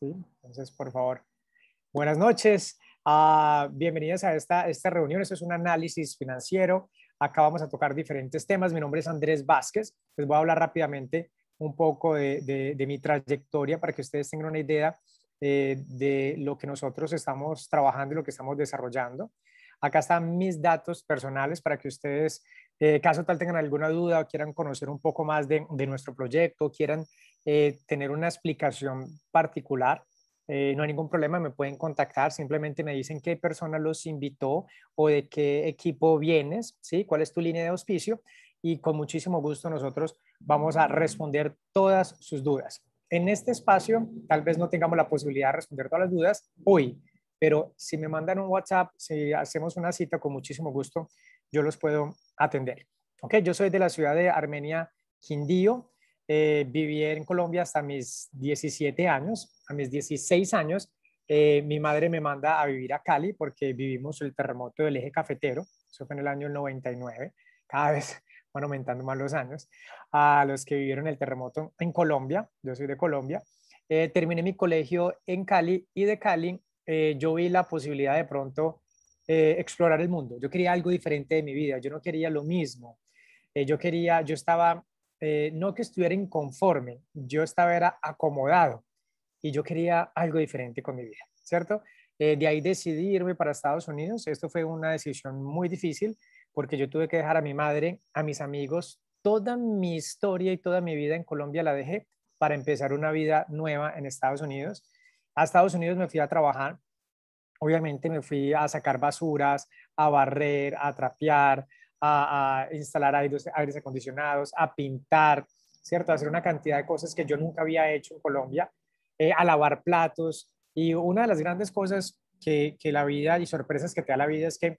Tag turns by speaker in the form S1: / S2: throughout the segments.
S1: Entonces, por favor, buenas noches. Ah, bienvenidas a esta, esta reunión. Esto es un análisis financiero. Acá vamos a tocar diferentes temas. Mi nombre es Andrés Vázquez. Les voy a hablar rápidamente un poco de, de, mi trayectoria para que ustedes tengan una idea eh, de lo que nosotros estamos trabajando y lo que estamos desarrollando. Acá están mis datos personales para que ustedes, eh, caso tal, tengan alguna duda o quieran conocer un poco más de, nuestro proyecto, quieran eh, tener una explicación particular. Eh, no hay ningún problema, me pueden contactar, simplemente me dicen qué persona los invitó o de qué equipo vienes, ¿sí? ¿Cuál es tu línea de auspicio? Y con muchísimo gusto nosotros vamos a responder todas sus dudas. En este espacio, tal vez no tengamos la posibilidad de responder todas las dudas hoy, pero si me mandan un WhatsApp, si hacemos una cita con muchísimo gusto, yo los puedo atender. Ok, yo soy de la ciudad de Armenia, Quindío. Eh, viví en Colombia hasta mis 17 años, a mis 16 años. Eh, mi madre me manda a vivir a Cali porque vivimos el terremoto del eje cafetero, eso fue en el año 99, cada vez van aumentando más los años, a los que vivieron el terremoto en Colombia, yo soy de Colombia. Eh, terminé mi colegio en Cali y de Cali eh, yo vi la posibilidad de pronto eh, explorar el mundo. Yo quería algo diferente de mi vida, yo no quería lo mismo. Eh, yo quería, yo estaba, no que estuviera inconforme, yo estaba era acomodado y yo quería algo diferente con mi vida, ¿cierto? de ahí decidí irme para Estados Unidos. Esto fue una decisión muy difícil porque yo tuve que dejar a mi madre, a mis amigos, toda mi historia y toda mi vida en Colombia la dejé para empezar una vida nueva en Estados Unidos. A Estados Unidos me fui a trabajar. Obviamente me fui a sacar basuras, a barrer, a trapear, a, instalar aires, acondicionados, a pintar, ¿cierto? A hacer una cantidad de cosas que yo nunca había hecho en Colombia, eh, a lavar platos. Y una de las grandes cosas que, la vida y sorpresas que te da la vida es que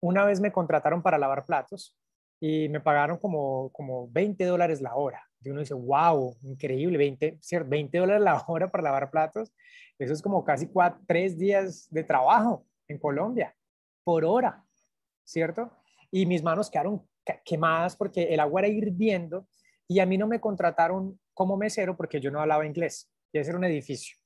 S1: una vez me contrataron para lavar platos y me pagaron como, como 20 dólares la hora. Y uno dice, wow, increíble, 20, 20 dólares la hora para lavar platos. Eso es como casi tres días de trabajo en Colombia por hora, ¿cierto? Y mis manos quedaron quemadas porque el agua era hirviendo y a mí no me contrataron como mesero porque yo no hablaba inglés. Y ese era un edificio.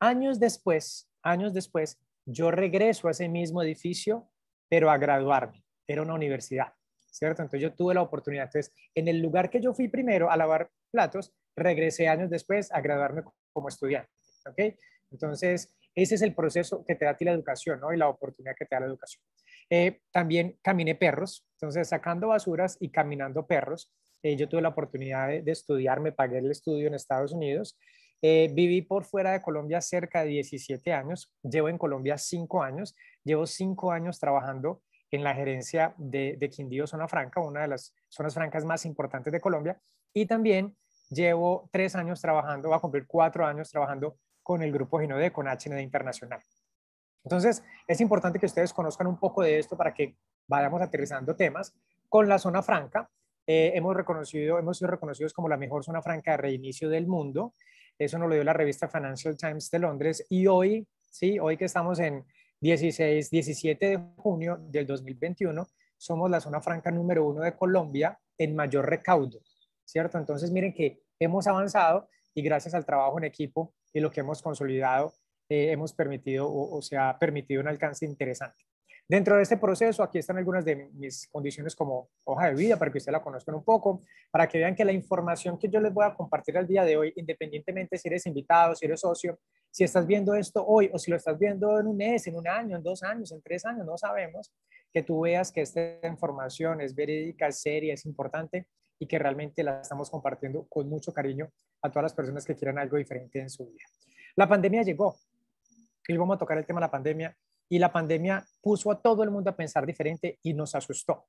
S1: Años después, años después, yo regreso a ese mismo edificio, pero a graduarme. Era una universidad. ¿cierto? Entonces yo tuve la oportunidad. Entonces, en el lugar que yo fui primero a lavar platos, regresé años después a graduarme como estudiante, ¿ok? Entonces, ese es el proceso que te da a ti la educación, ¿no? Y la oportunidad que te da la educación. Eh, también caminé perros, entonces sacando basuras y caminando perros. Eh, yo tuve la oportunidad de, estudiar, me pagué el estudio en Estados Unidos. Eh, viví por fuera de Colombia cerca de 17 años, llevo en Colombia 5 años, llevo 5 años trabajando en la gerencia de, Quindío, Zona Franca, una de las zonas francas más importantes de Colombia, y también llevo tres años trabajando, va a cumplir cuatro años trabajando con el grupo Ginode, con HND Internacional. Entonces, es importante que ustedes conozcan un poco de esto para que vayamos aterrizando temas. Con la zona franca, eh, hemos, reconocido, hemos sido reconocidos como la mejor zona franca de reinicio del mundo. Eso nos lo dio la revista Financial Times de Londres. Y hoy, sí, hoy que estamos en, 16, 17 de junio del 2021, somos la zona franca número uno de Colombia en mayor recaudo, ¿cierto? Entonces, miren que hemos avanzado y gracias al trabajo en equipo y lo que hemos consolidado, eh, hemos permitido o, o se ha permitido un alcance interesante. Dentro de este proceso, aquí están algunas de mis condiciones como hoja de vida para que ustedes la conozcan un poco, para que vean que la información que yo les voy a compartir al día de hoy, independientemente si eres invitado, si eres socio, si estás viendo esto hoy o si lo estás viendo en un mes, en un año, en dos años, en tres años, no sabemos, que tú veas que esta información es verídica, es seria, es importante y que realmente la estamos compartiendo con mucho cariño a todas las personas que quieran algo diferente en su vida. La pandemia llegó y vamos a tocar el tema de la pandemia y la pandemia puso a todo el mundo a pensar diferente y nos asustó.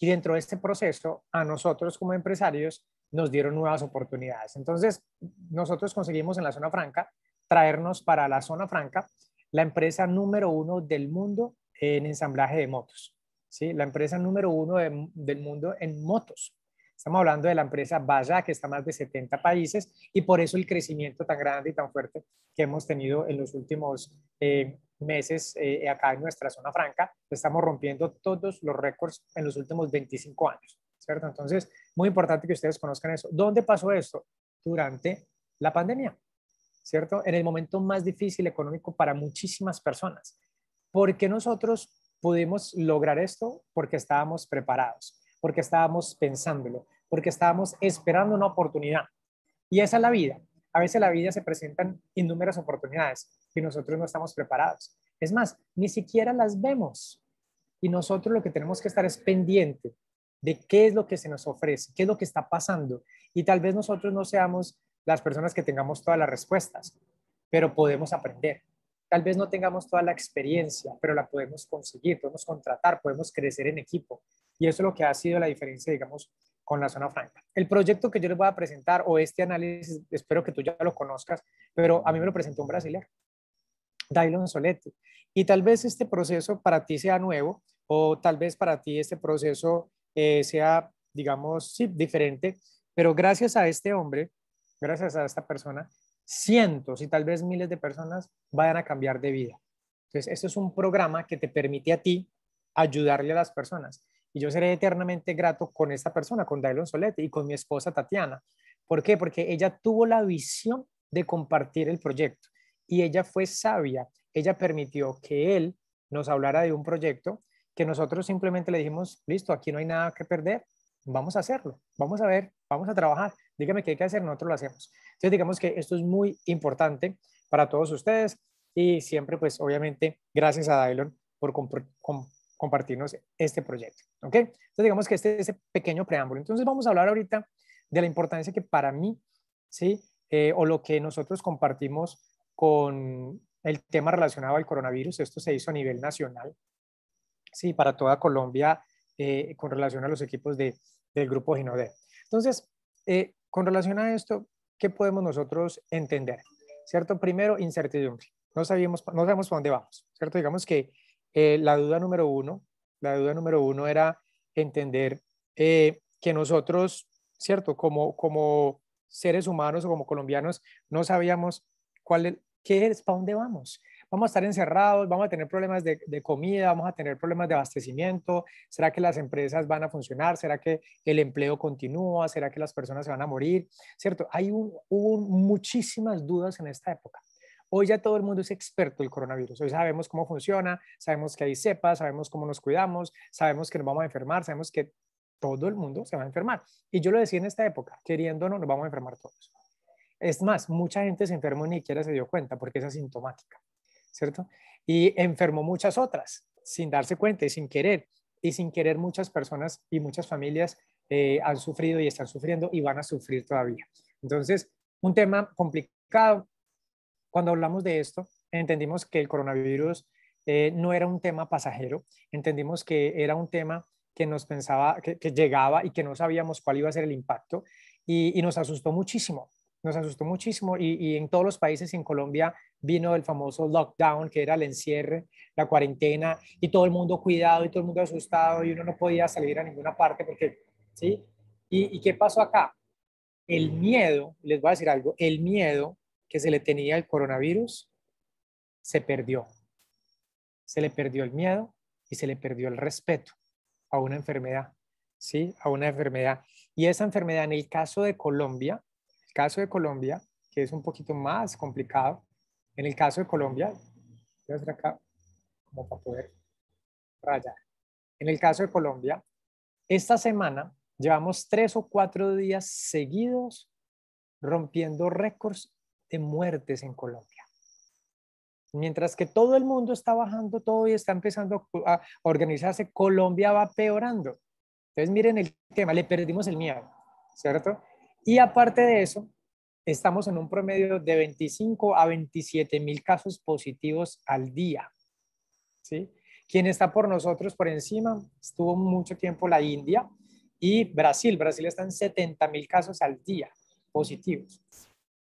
S1: Y dentro de este proceso, a nosotros como empresarios nos dieron nuevas oportunidades. Entonces, nosotros conseguimos en la zona franca traernos para la zona franca la empresa número uno del mundo en ensamblaje de motos, ¿sí? la empresa número uno del mundo en motos. Estamos hablando de la empresa Baja, que está más de 70 países y por eso el crecimiento tan grande y tan fuerte que hemos tenido en los últimos eh, meses eh, acá en nuestra zona franca. Estamos rompiendo todos los récords en los últimos 25 años, ¿cierto? Entonces, muy importante que ustedes conozcan eso. ¿Dónde pasó esto? Durante la pandemia. ¿cierto? En el momento más difícil económico para muchísimas personas. ¿Por qué nosotros pudimos lograr esto? Porque estábamos preparados, porque estábamos pensándolo, porque estábamos esperando una oportunidad. Y esa es la vida. A veces la vida se presentan innúmeras oportunidades y nosotros no estamos preparados. Es más, ni siquiera las vemos. Y nosotros lo que tenemos que estar es pendiente de qué es lo que se nos ofrece, qué es lo que está pasando. Y tal vez nosotros no seamos las personas que tengamos todas las respuestas, pero podemos aprender. Tal vez no tengamos toda la experiencia, pero la podemos conseguir, podemos contratar, podemos crecer en equipo. Y eso es lo que ha sido la diferencia, digamos, con la zona franca. El proyecto que yo les voy a presentar o este análisis, espero que tú ya lo conozcas, pero a mí me lo presentó un brasileño, Dylan Soletti. Y tal vez este proceso para ti sea nuevo o tal vez para ti este proceso eh, sea, digamos, sí, diferente, pero gracias a este hombre gracias a esta persona, cientos y tal vez miles de personas vayan a cambiar de vida. Entonces, esto es un programa que te permite a ti ayudarle a las personas. Y yo seré eternamente grato con esta persona, con Dylan Solete y con mi esposa Tatiana. ¿Por qué? Porque ella tuvo la visión de compartir el proyecto y ella fue sabia. Ella permitió que él nos hablara de un proyecto que nosotros simplemente le dijimos, listo, aquí no hay nada que perder, vamos a hacerlo, vamos a ver, vamos a trabajar dígame qué hay que hacer, nosotros lo hacemos. Entonces, digamos que esto es muy importante para todos ustedes y siempre, pues, obviamente, gracias a dylan por compartirnos este proyecto. ¿Ok? Entonces, digamos que este es ese pequeño preámbulo. Entonces, vamos a hablar ahorita de la importancia que para mí, ¿sí? Eh, o lo que nosotros compartimos con el tema relacionado al coronavirus. Esto se hizo a nivel nacional, ¿sí? Para toda Colombia eh, con relación a los equipos del grupo GINODE Entonces, eh, con relación a esto, ¿qué podemos nosotros entender? ¿Cierto? Primero, incertidumbre. No, sabíamos, no sabemos para dónde vamos, ¿cierto? Digamos que eh, la duda número uno, la duda número uno era entender eh, que nosotros, ¿cierto? Como, como seres humanos o como colombianos, no sabíamos cuál, qué es, para dónde vamos vamos a estar encerrados, vamos a tener problemas de, comida, vamos a tener problemas de abastecimiento, será que las empresas van a funcionar, será que el empleo continúa, será que las personas se van a morir, ¿cierto? Hay muchísimas dudas en esta época. Hoy ya todo el mundo es experto del coronavirus. Hoy sabemos cómo funciona, sabemos que hay cepas, sabemos cómo nos cuidamos, sabemos que nos vamos a enfermar, sabemos que todo el mundo se va a enfermar. Y yo lo decía en esta época, queriendo no, nos vamos a enfermar todos. Es más, mucha gente se enfermó ni siquiera se dio cuenta porque es asintomática. ¿cierto? Y enfermó muchas otras, sin darse cuenta y sin querer. Y sin querer muchas personas y muchas familias eh, han sufrido y están sufriendo y van a sufrir todavía. Entonces, un tema complicado. Cuando hablamos de esto, entendimos que el coronavirus eh, no era un tema pasajero, entendimos que era un tema que nos pensaba, que, llegaba y que no sabíamos cuál iba a ser el impacto y, nos asustó muchísimo, nos asustó muchísimo y, y, en todos los países, en Colombia vino el famoso lockdown, que era el encierre, la cuarentena, y todo el mundo cuidado y todo el mundo asustado y uno no podía salir a ninguna parte porque, ¿sí? ¿Y, y qué pasó acá? El miedo, les voy a decir algo, el miedo que se le tenía al coronavirus se perdió. Se le perdió el miedo y se le perdió el respeto a una enfermedad, ¿sí? A una enfermedad. Y esa enfermedad en el caso de Colombia, el caso de Colombia, que es un poquito más complicado, en el caso de Colombia, acá como para poder rayar. En el caso de Colombia, esta semana llevamos tres o cuatro días seguidos rompiendo récords de muertes en Colombia. Mientras que todo el mundo está bajando todo y está empezando a organizarse, Colombia va peorando. Entonces miren el tema, le perdimos el miedo, ¿cierto? Y aparte de eso, estamos en un promedio de 25 a 27 mil casos positivos al día. ¿sí? Quien está por nosotros por encima estuvo mucho tiempo la India y Brasil. Brasil está en 70 mil casos al día positivos.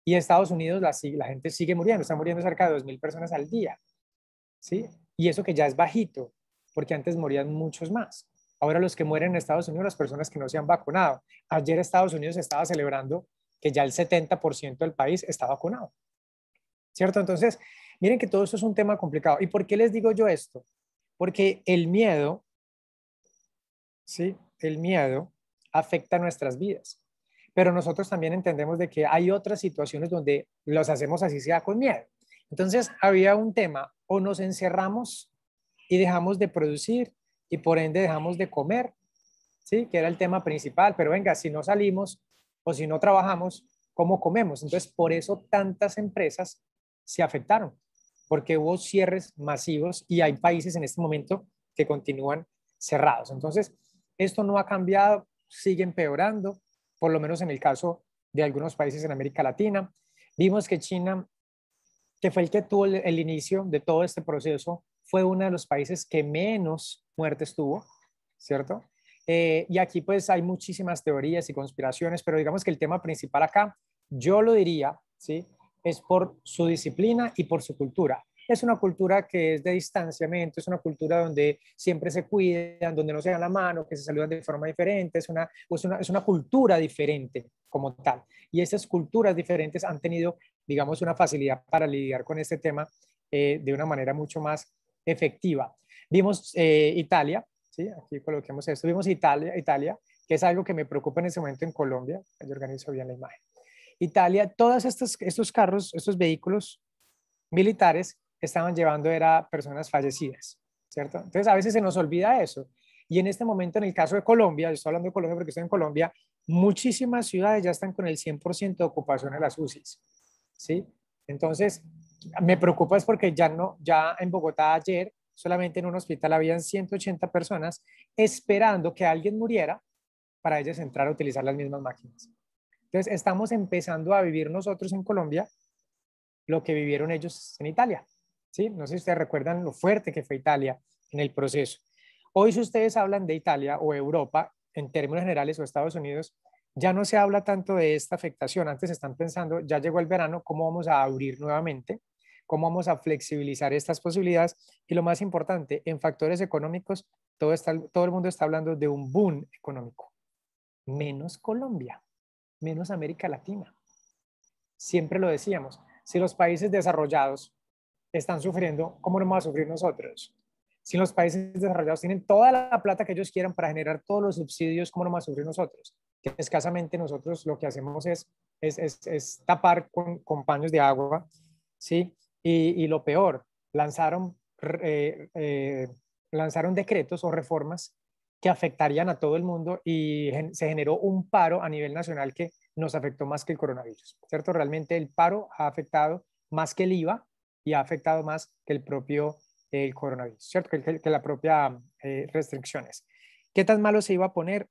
S1: Y Estados Unidos la, la gente sigue muriendo, Están muriendo cerca de 2 mil personas al día. ¿sí? Y eso que ya es bajito, porque antes morían muchos más. Ahora los que mueren en Estados Unidos, las personas que no se han vacunado. Ayer Estados Unidos estaba celebrando que ya el 70% del país está vacunado. ¿Cierto? Entonces, miren que todo eso es un tema complicado. ¿Y por qué les digo yo esto? Porque el miedo, ¿sí? El miedo afecta nuestras vidas. Pero nosotros también entendemos de que hay otras situaciones donde los hacemos así sea con miedo. Entonces, había un tema, o nos encerramos y dejamos de producir y por ende dejamos de comer, ¿sí? Que era el tema principal, pero venga, si no salimos, o si no trabajamos, ¿cómo comemos? Entonces, por eso tantas empresas se afectaron, porque hubo cierres masivos y hay países en este momento que continúan cerrados. Entonces, esto no ha cambiado, sigue empeorando, por lo menos en el caso de algunos países en América Latina. Vimos que China, que fue el que tuvo el, el inicio de todo este proceso, fue uno de los países que menos muertes tuvo, ¿cierto? Eh, y aquí pues hay muchísimas teorías y conspiraciones, pero digamos que el tema principal acá, yo lo diría, ¿sí? es por su disciplina y por su cultura. Es una cultura que es de distanciamiento, es una cultura donde siempre se cuidan, donde no se dan la mano, que se saludan de forma diferente, es una, cultura diferente como tal. Y esas culturas diferentes han tenido, digamos, una facilidad para lidiar con este tema eh, de una manera mucho más efectiva. Vimos eh, Italia, ¿sí? Aquí coloquemos esto. Vimos Italia, Italia, que es algo que me preocupa en este momento en Colombia. Yo organizo bien la imagen. Italia, todos estos, estos carros, estos vehículos militares estaban llevando era personas fallecidas, ¿cierto? Entonces a veces se nos olvida eso. Y en este momento, en el caso de Colombia, yo estoy hablando de Colombia porque estoy en Colombia, muchísimas ciudades ya están con el 100% de ocupación de las UCIs, ¿sí? Entonces, me preocupa es porque ya no, ya en Bogotá ayer solamente en un hospital habían 180 personas esperando que alguien muriera para ellas entrar a utilizar las mismas máquinas. Entonces, estamos empezando a vivir nosotros en Colombia lo que vivieron ellos en Italia. ¿sí? No sé si ustedes recuerdan lo fuerte que fue Italia en el proceso. Hoy si ustedes hablan de Italia o Europa, en términos generales, o Estados Unidos, ya no se habla tanto de esta afectación. Antes están pensando, ya llegó el verano, ¿cómo vamos a abrir nuevamente? cómo vamos a flexibilizar estas posibilidades y lo más importante, en factores económicos, todo, está, todo el mundo está hablando de un boom económico, menos Colombia, menos América Latina. Siempre lo decíamos, si los países desarrollados están sufriendo, ¿cómo no vamos a sufrir nosotros? Si los países desarrollados tienen toda la plata que ellos quieran para generar todos los subsidios, ¿cómo no vamos a sufrir nosotros? Que escasamente nosotros lo que hacemos es, es, es, es tapar con, con paños de agua, ¿sí? Y, lo peor, lanzaron, eh, eh, lanzaron decretos o reformas que afectarían a todo el mundo y se generó un paro a nivel nacional que nos afectó más que el coronavirus, ¿cierto? Realmente el paro ha afectado más que el IVA y ha afectado más que el propio coronavirus, ¿cierto? Que, que la propia eh, restricciones. ¿Qué tan malo se iba a poner?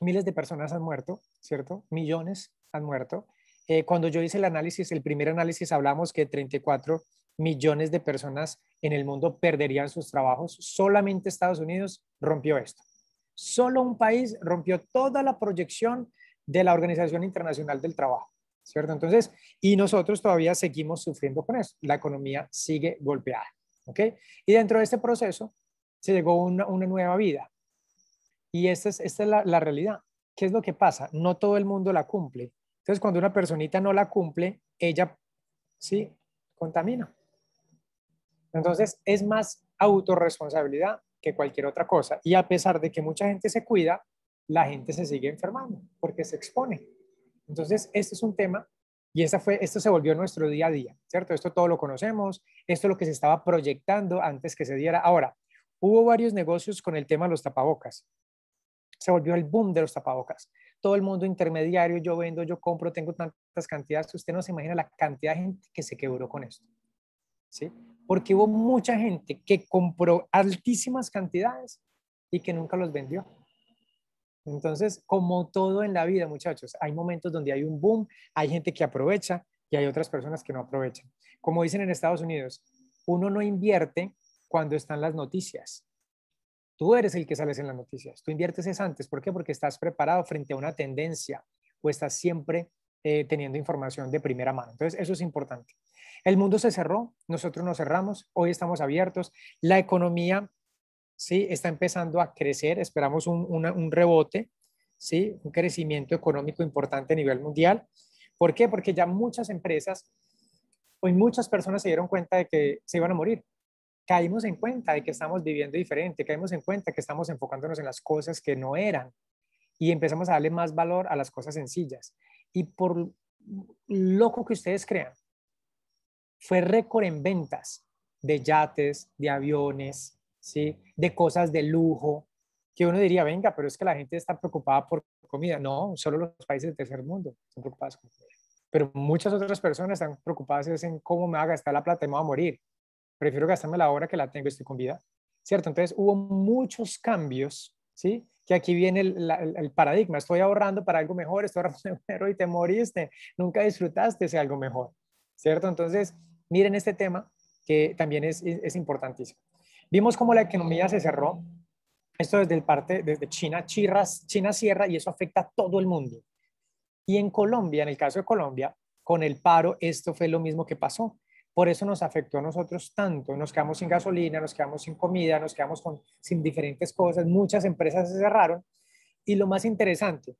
S1: Miles de personas han muerto, ¿cierto? Millones han muerto. Eh, cuando yo hice el análisis, el primer análisis, hablamos que 34 millones de personas en el mundo perderían sus trabajos. Solamente Estados Unidos rompió esto. Solo un país rompió toda la proyección de la Organización Internacional del Trabajo, ¿cierto? Entonces, y nosotros todavía seguimos sufriendo con eso. La economía sigue golpeada, ¿ok? Y dentro de este proceso se llegó una, una nueva vida. Y esta es, esta es la realidad. ¿Qué es lo que pasa? No todo el mundo la cumple entonces, cuando una personita no la cumple, ella sí contamina. Entonces, es más autorresponsabilidad que cualquier otra cosa. Y a pesar de que mucha gente se cuida, la gente se sigue enfermando porque se expone. Entonces, este es un tema y fue, esto se volvió nuestro día a día, ¿cierto? Esto todo lo conocemos, esto es lo que se estaba proyectando antes que se diera. Ahora, hubo varios negocios con el tema de los tapabocas. Se volvió el boom de los tapabocas todo el mundo intermediario, yo vendo, yo compro, tengo tantas cantidades, usted no se imagina la cantidad de gente que se quebró con esto. ¿Sí? Porque hubo mucha gente que compró altísimas cantidades y que nunca los vendió. Entonces, como todo en la vida, muchachos, hay momentos donde hay un boom, hay gente que aprovecha y hay otras personas que no aprovechan. Como dicen en Estados Unidos, uno no invierte cuando están las noticias. Tú eres el que sales en las noticias, tú inviertes es antes. ¿Por qué? Porque estás preparado frente a una tendencia o estás siempre eh, teniendo información de primera mano. Entonces, eso es importante. El mundo se cerró, nosotros nos cerramos, hoy estamos abiertos, la economía ¿sí? está empezando a crecer, esperamos un, rebote, ¿sí? un crecimiento económico importante a nivel mundial. ¿Por qué? Porque ya muchas empresas, hoy muchas personas se dieron cuenta de que se iban a morir, caímos en cuenta de que estamos viviendo diferente, caímos en cuenta que estamos enfocándonos en las cosas que no eran y empezamos a darle más valor a las cosas sencillas. Y por loco que ustedes crean, fue récord en ventas de yates, de aviones, ¿sí? de cosas de lujo, que uno diría, venga, pero es que la gente está preocupada por comida. No, solo los países del tercer mundo están preocupados por comida. Pero muchas otras personas están preocupadas en cómo me va a gastar la plata y me va a morir prefiero gastarme la hora que la tengo, estoy con vida, ¿cierto? Entonces hubo muchos cambios, ¿sí? Que aquí viene el, paradigma, estoy ahorrando para algo mejor, estoy ahorrando dinero y te moriste, nunca disfrutaste ese algo mejor, ¿cierto? Entonces, miren este tema que también es, es, importantísimo. Vimos cómo la economía se cerró, esto desde el parte, desde China, Chirras, China cierra y eso afecta a todo el mundo. Y en Colombia, en el caso de Colombia, con el paro, esto fue lo mismo que pasó. Por eso nos afectó a nosotros tanto. Nos quedamos sin gasolina, nos quedamos sin comida, nos quedamos sin diferentes cosas. Muchas empresas se cerraron. Y lo más interesante,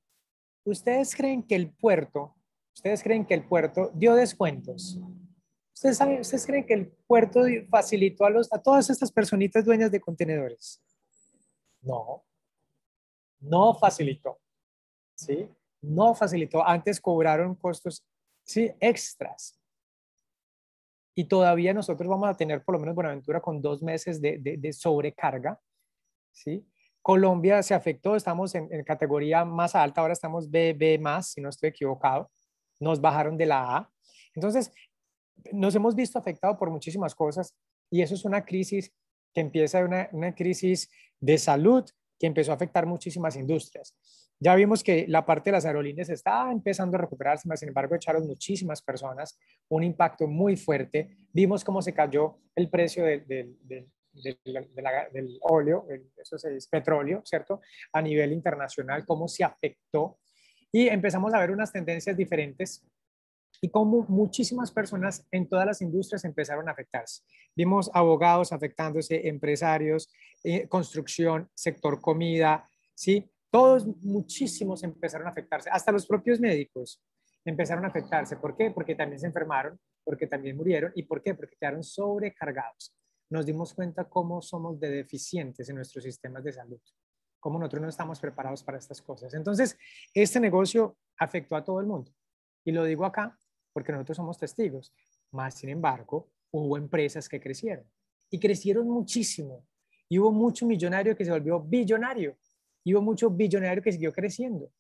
S1: ¿ustedes creen que el puerto, ustedes creen que el puerto dio descuentos? ¿Ustedes, saben, creen que el puerto facilitó a, los, a todas estas personitas dueñas de contenedores? No, no facilitó. ¿Sí? No facilitó. Antes cobraron costos, sí, extras y todavía nosotros vamos a tener por lo menos Buenaventura con dos meses de, de, sobrecarga, ¿sí? Colombia se afectó, estamos en, en, categoría más alta, ahora estamos BB más, si no estoy equivocado, nos bajaron de la A. Entonces, nos hemos visto afectados por muchísimas cosas y eso es una crisis que empieza, una, una crisis de salud que empezó a afectar muchísimas industrias. Ya vimos que la parte de las aerolíneas estaba empezando a recuperarse, más sin embargo echaron muchísimas personas, un impacto muy fuerte. Vimos cómo se cayó el precio del óleo, eso petróleo, ¿cierto? A nivel internacional, cómo se afectó. Y empezamos a ver unas tendencias diferentes y cómo muchísimas personas en todas las industrias empezaron a afectarse. Vimos abogados afectándose, empresarios, eh, construcción, sector comida, ¿sí? Todos, muchísimos empezaron a afectarse, hasta los propios médicos empezaron a afectarse. ¿Por qué? Porque también se enfermaron, porque también murieron y ¿por qué? Porque quedaron sobrecargados. Nos dimos cuenta cómo somos de deficientes en nuestros sistemas de salud, cómo nosotros no estamos preparados para estas cosas. Entonces, este negocio afectó a todo el mundo. Y lo digo acá porque nosotros somos testigos. Más, sin embargo, hubo empresas que crecieron y crecieron muchísimo. Y hubo mucho millonario que se volvió billonario y hubo mucho billonario que siguió creciendo,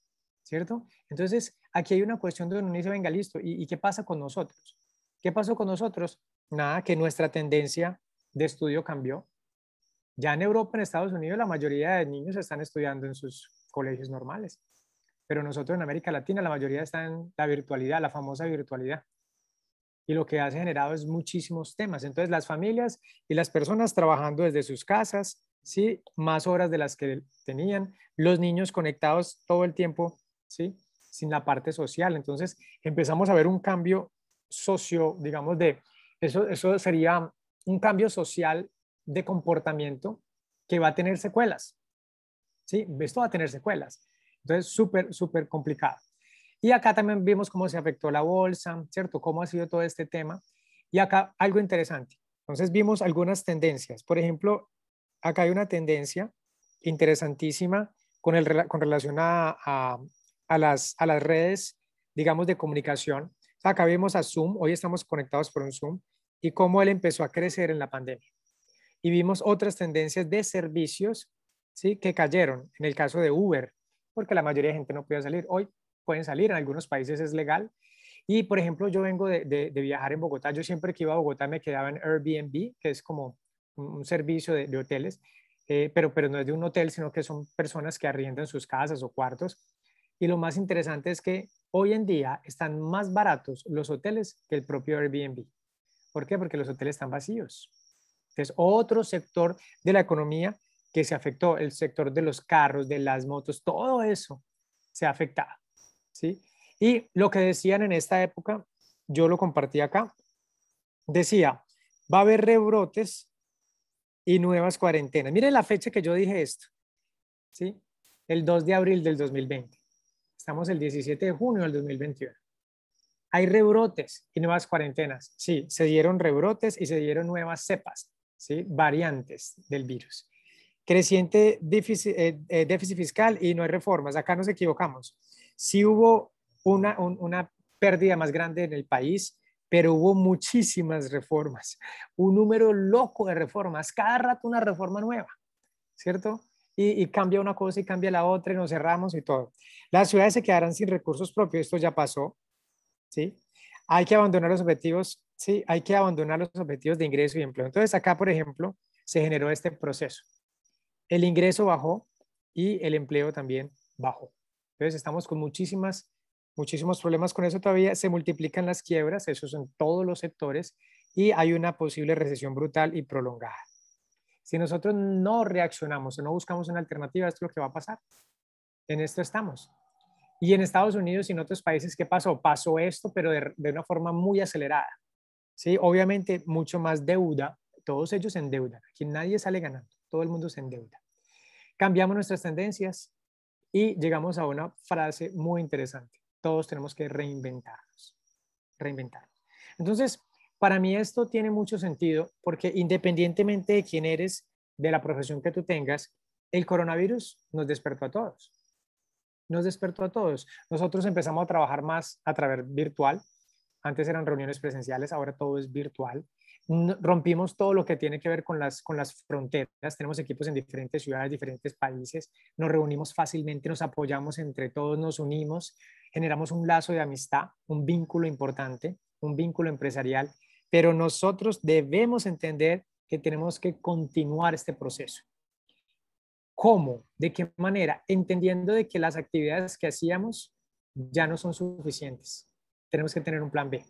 S1: ¿cierto? Entonces, aquí hay una cuestión donde un dice, venga, listo, ¿y, ¿y qué pasa con nosotros? ¿Qué pasó con nosotros? Nada, que nuestra tendencia de estudio cambió. Ya en Europa, en Estados Unidos, la mayoría de niños están estudiando en sus colegios normales, pero nosotros en América Latina, la mayoría está en la virtualidad, la famosa virtualidad y lo que ha generado es muchísimos temas. Entonces, las familias y las personas trabajando desde sus casas, ¿sí? Más horas de las que tenían, los niños conectados todo el tiempo, ¿sí? Sin la parte social. Entonces empezamos a ver un cambio socio, digamos, de, eso, eso sería un cambio social de comportamiento que va a tener secuelas, ¿sí? Esto va a tener secuelas. Entonces, súper, súper complicado. Y acá también vimos cómo se afectó la bolsa, ¿cierto? Cómo ha sido todo este tema. Y acá algo interesante. Entonces vimos algunas tendencias. Por ejemplo, acá hay una tendencia interesantísima con, el, con relación a, las, las redes, digamos, de comunicación. Acá vimos a Zoom, hoy estamos conectados por un Zoom, y cómo él empezó a crecer en la pandemia. Y vimos otras tendencias de servicios ¿sí? que cayeron, en el caso de Uber, porque la mayoría de gente no podía salir. Hoy pueden salir, en algunos países es legal. Y, por ejemplo, yo vengo de, de, de viajar en Bogotá. Yo siempre que iba a Bogotá me quedaba en Airbnb, que es como un servicio de, hoteles, eh, pero, pero no es de un hotel, sino que son personas que arriendan sus casas o cuartos. Y lo más interesante es que hoy en día están más baratos los hoteles que el propio Airbnb. ¿Por qué? Porque los hoteles están vacíos. Es otro sector de la economía que se afectó, el sector de los carros, de las motos, todo eso se ha ¿sí? Y lo que decían en esta época, yo lo compartí acá, decía, va a haber rebrotes y nuevas cuarentenas. Mire la fecha que yo dije esto, ¿sí? El 2 de abril del 2020. Estamos el 17 de junio del 2021. Hay rebrotes y nuevas cuarentenas. Sí, se dieron rebrotes y se dieron nuevas cepas, ¿sí? Variantes del virus. Creciente déficit, eh, eh, fiscal y no hay reformas. Acá nos equivocamos. Sí hubo una, una pérdida más grande en el país pero hubo muchísimas reformas, un número loco de reformas, cada rato una reforma nueva, ¿cierto? Y, cambia una cosa y cambia la otra y nos cerramos y todo. Las ciudades se quedarán sin recursos propios, esto ya pasó, ¿sí? Hay que abandonar los objetivos, sí, hay que abandonar los objetivos de ingreso y empleo. Entonces acá, por ejemplo, se generó este proceso. El ingreso bajó y el empleo también bajó. Entonces estamos con muchísimas muchísimos problemas con eso todavía, se multiplican las quiebras, eso es en todos los sectores, y hay una posible recesión brutal y prolongada. Si nosotros no reaccionamos o no buscamos una alternativa, esto es lo que va a pasar. En esto estamos. Y en Estados Unidos y en otros países, ¿qué pasó? Pasó esto, pero de, una forma muy acelerada. ¿sí? Obviamente, mucho más deuda. Todos ellos en deuda. Aquí nadie sale ganando. Todo el mundo se endeuda. Cambiamos nuestras tendencias y llegamos a una frase muy interesante todos tenemos que reinventarnos, reinventarnos. Entonces, para mí esto tiene mucho sentido porque independientemente de quién eres, de la profesión que tú tengas, el coronavirus nos despertó a todos. Nos despertó a todos. Nosotros empezamos a trabajar más a través virtual. Antes eran reuniones presenciales, ahora todo es virtual rompimos todo lo que tiene que ver con las, con las fronteras, tenemos equipos en diferentes ciudades, diferentes países, nos reunimos fácilmente, nos apoyamos entre todos, nos unimos, generamos un lazo de amistad, un vínculo importante, un vínculo empresarial, pero nosotros debemos entender que tenemos que continuar este proceso. ¿Cómo? ¿De qué manera? Entendiendo de que las actividades que hacíamos ya no son suficientes. Tenemos que tener un plan B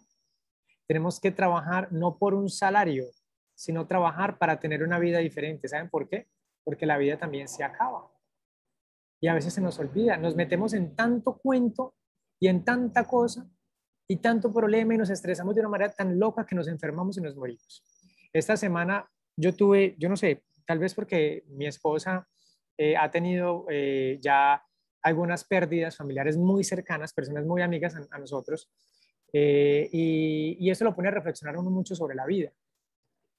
S1: tenemos que trabajar no por un salario, sino trabajar para tener una vida diferente. ¿Saben por qué? Porque la vida también se acaba. Y a veces se nos olvida, nos metemos en tanto cuento y en tanta cosa y tanto problema y nos estresamos de una manera tan loca que nos enfermamos y nos morimos. Esta semana yo tuve, yo no sé, tal vez porque mi esposa eh, ha tenido eh, ya algunas pérdidas familiares muy cercanas, personas muy amigas a, a nosotros, eh, y, eso lo pone a reflexionar uno mucho sobre la vida.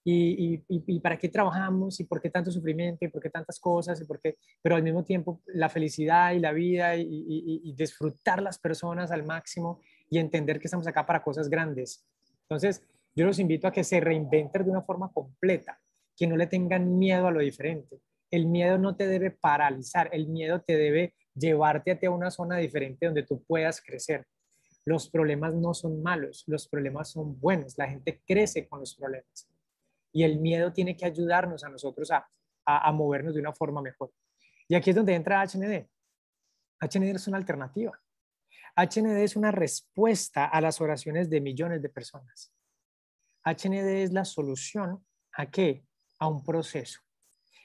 S1: Y, para qué trabajamos, y por qué tanto sufrimiento, y por qué tantas cosas, y por qué, pero al mismo tiempo la felicidad y la vida y, disfrutar las personas al máximo y entender que estamos acá para cosas grandes. Entonces, yo los invito a que se reinventen de una forma completa, que no le tengan miedo a lo diferente. El miedo no te debe paralizar, el miedo te debe llevarte a una zona diferente donde tú puedas crecer los problemas no son malos, los problemas son buenos, la gente crece con los problemas. Y el miedo tiene que ayudarnos a nosotros a, movernos de una forma mejor. Y aquí es donde entra HND. HND es una alternativa. HND es una respuesta a las oraciones de millones de personas. HND es la solución a qué? A un proceso.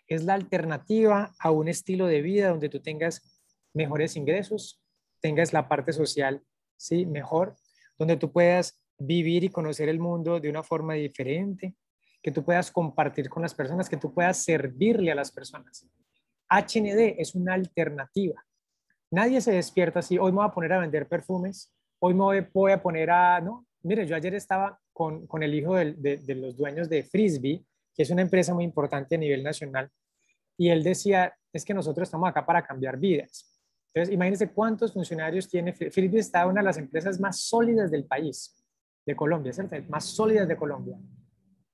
S1: Es la alternativa a un estilo de vida donde tú tengas mejores ingresos, tengas la parte social ¿sí? Mejor, donde tú puedas vivir y conocer el mundo de una forma diferente, que tú puedas compartir con las personas, que tú puedas servirle a las personas. HND es una alternativa. Nadie se despierta así, hoy me voy a poner a vender perfumes, hoy me voy a poner a, no, mire, yo ayer estaba con, el hijo de, de los dueños de Frisbee, que es una empresa muy importante a nivel nacional, y él decía, es que nosotros estamos acá para cambiar vidas. Entonces, imagínense cuántos funcionarios tiene. Frisbee está una de las empresas más sólidas del país, de Colombia, ¿cierto? Más sólidas de Colombia.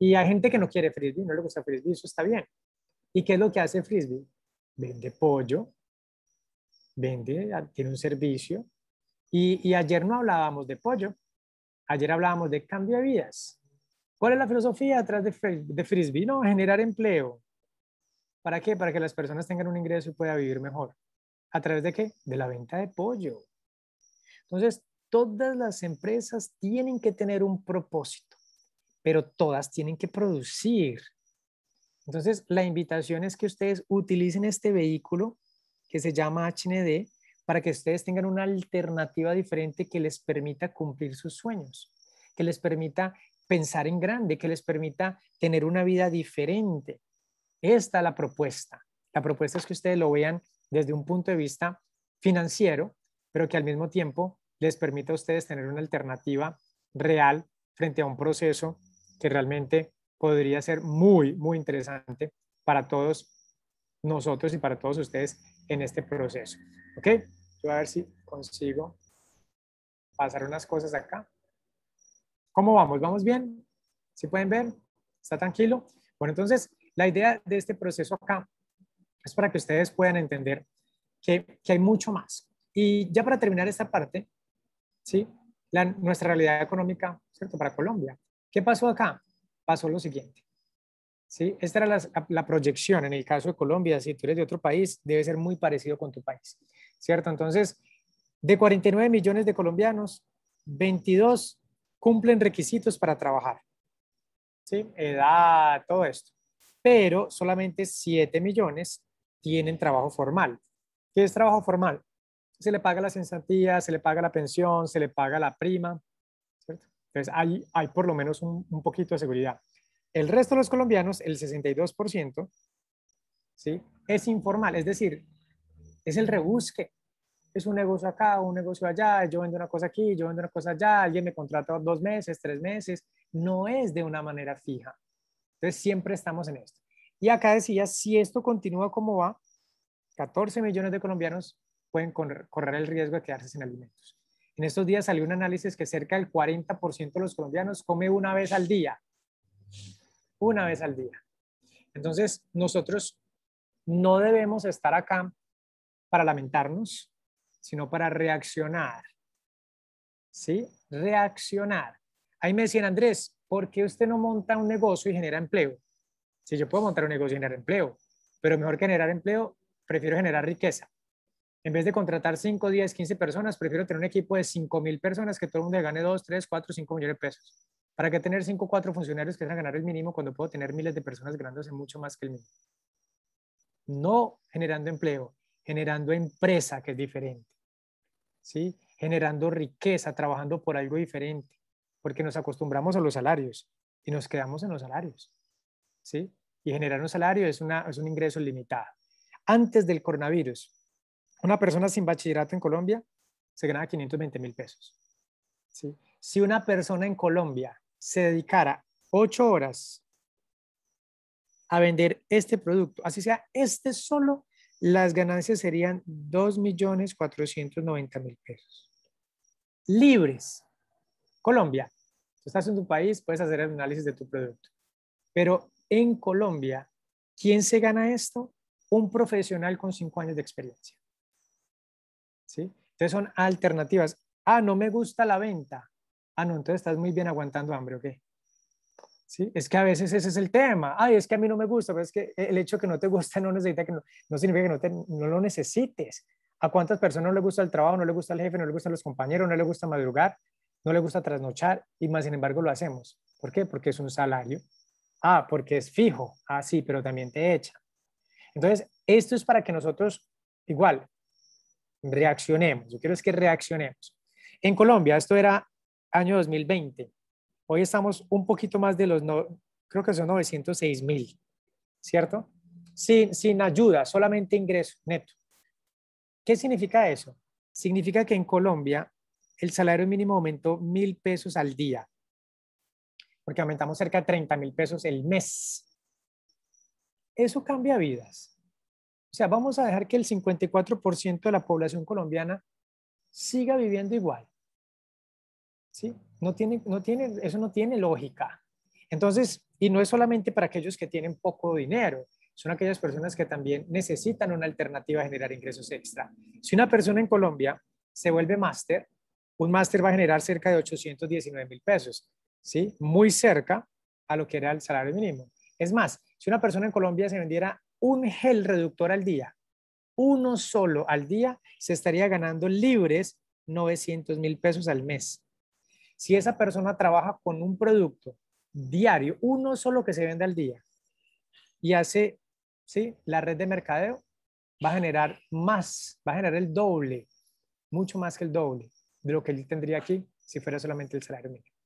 S1: Y hay gente que no quiere frisbee, no le gusta frisbee, eso está bien. ¿Y qué es lo que hace frisbee? Vende pollo, vende, ah, tiene un servicio. Y, ayer no hablábamos de pollo, ayer hablábamos de cambio de vidas. ¿Cuál es la filosofía detrás de, de frisbee? No, generar empleo. ¿Para qué? Para que las personas tengan un ingreso y pueda vivir mejor. ¿A través de qué? De la venta de pollo. Entonces, todas las empresas tienen que tener un propósito, pero todas tienen que producir. Entonces, la invitación es que ustedes utilicen este vehículo que se llama HND para que ustedes tengan una alternativa diferente que les permita cumplir sus sueños, que les permita pensar en grande, que les permita tener una vida diferente. Esta es la propuesta. La propuesta es que ustedes lo vean desde un punto de vista financiero, pero que al mismo tiempo les permita a ustedes tener una alternativa real frente a un proceso que realmente podría ser muy, muy interesante para todos nosotros y para todos ustedes en este proceso. ¿Ok? Yo a ver si consigo pasar unas cosas acá. ¿Cómo vamos? ¿Vamos bien? ¿Sí pueden ver? ¿Está tranquilo? Bueno, entonces la idea de este proceso acá es para que ustedes puedan entender que, hay mucho más. Y ya para terminar esta parte, ¿sí? nuestra realidad económica, ¿cierto? Para Colombia. ¿Qué pasó acá? Pasó lo siguiente. ¿sí? Esta era la, proyección en el caso de Colombia. Si tú eres de otro país, debe ser muy parecido con tu país, ¿cierto? Entonces, de 49 millones de colombianos, 22 cumplen requisitos para trabajar, ¿sí? Edad, todo esto. Pero solamente 7 millones tienen trabajo formal. ¿Qué es trabajo formal? Se le paga la sensatía, se le paga la pensión, se le paga la prima. Entonces hay, hay por lo menos un, poquito de seguridad. El resto de los colombianos, el 62%, ¿sí? es informal, es decir, es el rebusque. Es un negocio acá, un negocio allá, yo vendo una cosa aquí, yo vendo una cosa allá, alguien me contrata dos meses, tres meses. No es de una manera fija. Entonces siempre estamos en esto. Y acá decía, si esto continúa como va, 14 millones de colombianos pueden correr el riesgo de quedarse sin alimentos. En estos días salió un análisis que cerca del 40% de los colombianos come una vez al día. Una vez al día. Entonces, nosotros no debemos estar acá para lamentarnos, sino para reaccionar. ¿Sí? Reaccionar. Ahí me decían, Andrés, ¿por qué usted no monta un negocio y genera empleo? Si yo puedo montar un negocio y generar empleo, pero mejor que generar empleo, prefiero generar riqueza. En vez de contratar 5, 10, 15 personas, prefiero tener un equipo de 5 mil personas que todo el mundo gane 2, 3, 4, 5 millones de pesos. ¿Para qué tener 5 4 funcionarios que van a ganar el mínimo cuando puedo tener miles de personas ganándose mucho más que el mínimo? No generando empleo, generando empresa, que es diferente. ¿Sí? Generando riqueza, trabajando por algo diferente, porque nos acostumbramos a los salarios y nos quedamos en los salarios. ¿sí? Y generar un salario es, una, es un ingreso limitado. Antes del coronavirus, una persona sin bachillerato en Colombia se ganaba 520 mil pesos. ¿sí? Si una persona en Colombia se dedicara ocho horas a vender este producto, así sea este solo, las ganancias serían 2.490.000 pesos. Libres. Colombia, tú estás en tu país, puedes hacer el análisis de tu producto, pero en Colombia, ¿quién se gana esto? Un profesional con cinco años de experiencia. ¿Sí? Entonces son alternativas. Ah, no me gusta la venta. Ah, no, entonces estás muy bien aguantando hambre, ¿ok? ¿Sí? Es que a veces ese es el tema. Ay, es que a mí no me gusta, pero es que el hecho de que no te gusta no, necesita que no, no significa que no, no lo necesites. ¿A cuántas personas no le gusta el trabajo, no le gusta el jefe, no le gustan los compañeros, no le gusta madrugar, no le gusta trasnochar y más sin embargo lo hacemos? ¿Por qué? Porque es un salario, Ah, porque es fijo. Ah, sí, pero también te echa. Entonces, esto es para que nosotros, igual, reaccionemos. Yo quiero es que reaccionemos. En Colombia, esto era año 2020. Hoy estamos un poquito más de los, creo que son 906 mil, ¿cierto? Sin, sin ayuda, solamente ingreso neto. ¿Qué significa eso? Significa que en Colombia el salario mínimo aumentó mil pesos al día porque aumentamos cerca de 30 mil pesos el mes. Eso cambia vidas. O sea, vamos a dejar que el 54% de la población colombiana siga viviendo igual. ¿Sí? No tiene, no tiene, eso no tiene lógica. Entonces, y no es solamente para aquellos que tienen poco dinero, son aquellas personas que también necesitan una alternativa a generar ingresos extra. Si una persona en Colombia se vuelve máster, un máster va a generar cerca de 819 mil pesos muy cerca a lo que era el salario mínimo. Es más, si una persona en Colombia se vendiera un gel reductor al día, uno solo al día, se estaría ganando libres 900 mil pesos al mes. Si esa persona trabaja con un producto diario, uno solo que se vende al día, y hace ¿sí? la red de mercadeo, va a generar más, va a generar el doble, mucho más que el doble de lo que él tendría aquí si fuera solamente el salario mínimo.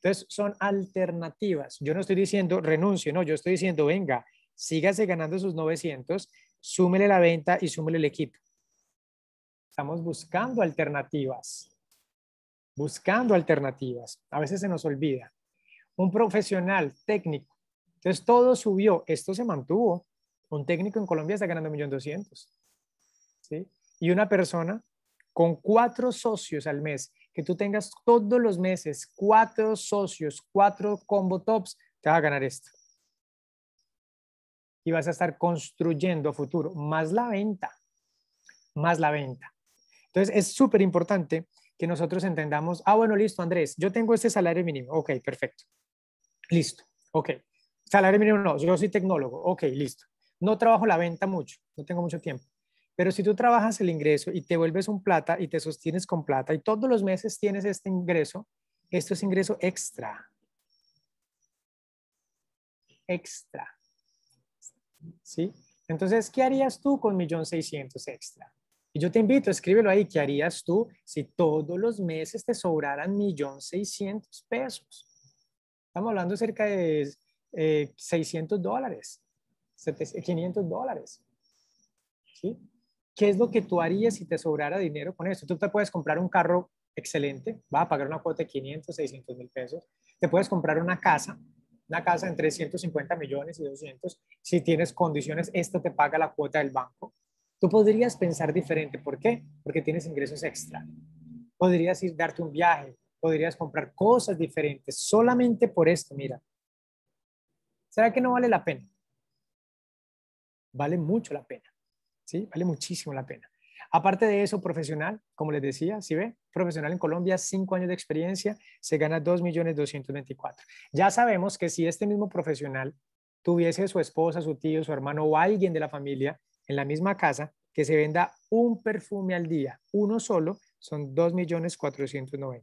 S1: Entonces, son alternativas. Yo no estoy diciendo renuncio, no, yo estoy diciendo, venga, sígase ganando sus 900, súmele la venta y súmele el equipo. Estamos buscando alternativas, buscando alternativas. A veces se nos olvida. Un profesional técnico. Entonces, todo subió, esto se mantuvo. Un técnico en Colombia está ganando 1.200.000. ¿sí? Y una persona con cuatro socios al mes que tú tengas todos los meses cuatro socios, cuatro combo tops, te va a ganar esto. Y vas a estar construyendo a futuro, más la venta, más la venta. Entonces es súper importante que nosotros entendamos, ah, bueno, listo, Andrés, yo tengo este salario mínimo, ok, perfecto. Listo, ok. Salario mínimo no, yo soy tecnólogo, ok, listo. No trabajo la venta mucho, no tengo mucho tiempo. Pero si tú trabajas el ingreso y te vuelves un plata y te sostienes con plata y todos los meses tienes este ingreso, esto es ingreso extra. Extra. ¿Sí? Entonces, ¿qué harías tú con 1.600.000 extra? Y yo te invito, escríbelo ahí, ¿qué harías tú si todos los meses te sobraran 1.600.000 pesos? Estamos hablando cerca de eh, 600 dólares, 500 dólares. ¿Sí? ¿qué es lo que tú harías si te sobrara dinero con eso? Tú te puedes comprar un carro excelente, vas a pagar una cuota de 500, 600 mil pesos, te puedes comprar una casa, una casa en 350 millones y 200, si tienes condiciones, esto te paga la cuota del banco. Tú podrías pensar diferente, ¿por qué? Porque tienes ingresos extra. Podrías ir darte un viaje, podrías comprar cosas diferentes solamente por esto, mira. ¿Será que no vale la pena? Vale mucho la pena. ¿sí? Vale muchísimo la pena. Aparte de eso, profesional, como les decía, si ve, profesional en Colombia, cinco años de experiencia, se gana 2.224. Ya sabemos que si este mismo profesional tuviese su esposa, su tío, su hermano o alguien de la familia en la misma casa, que se venda un perfume al día, uno solo, son 2.490.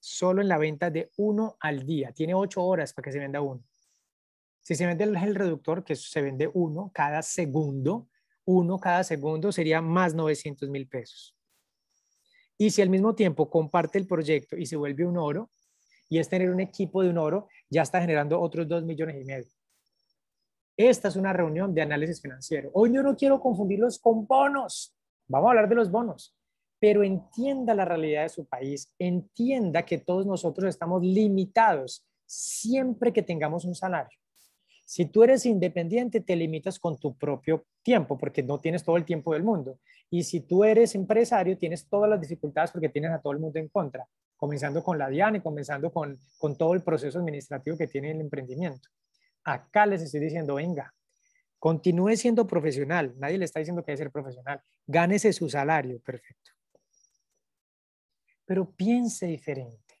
S1: Solo en la venta de uno al día. Tiene ocho horas para que se venda uno. Si se vende el reductor, que se vende uno cada segundo, uno cada segundo sería más 900 mil pesos. Y si al mismo tiempo comparte el proyecto y se vuelve un oro, y es tener un equipo de un oro, ya está generando otros 2 millones y medio. Esta es una reunión de análisis financiero. Hoy yo no quiero confundirlos con bonos. Vamos a hablar de los bonos. Pero entienda la realidad de su país. Entienda que todos nosotros estamos limitados siempre que tengamos un salario. Si tú eres independiente, te limitas con tu propio tiempo porque no tienes todo el tiempo del mundo. Y si tú eres empresario, tienes todas las dificultades porque tienes a todo el mundo en contra, comenzando con la Diana y comenzando con, con todo el proceso administrativo que tiene el emprendimiento. Acá les estoy diciendo, venga, continúe siendo profesional. Nadie le está diciendo que debe ser profesional. Gánese su salario, perfecto. Pero piense diferente,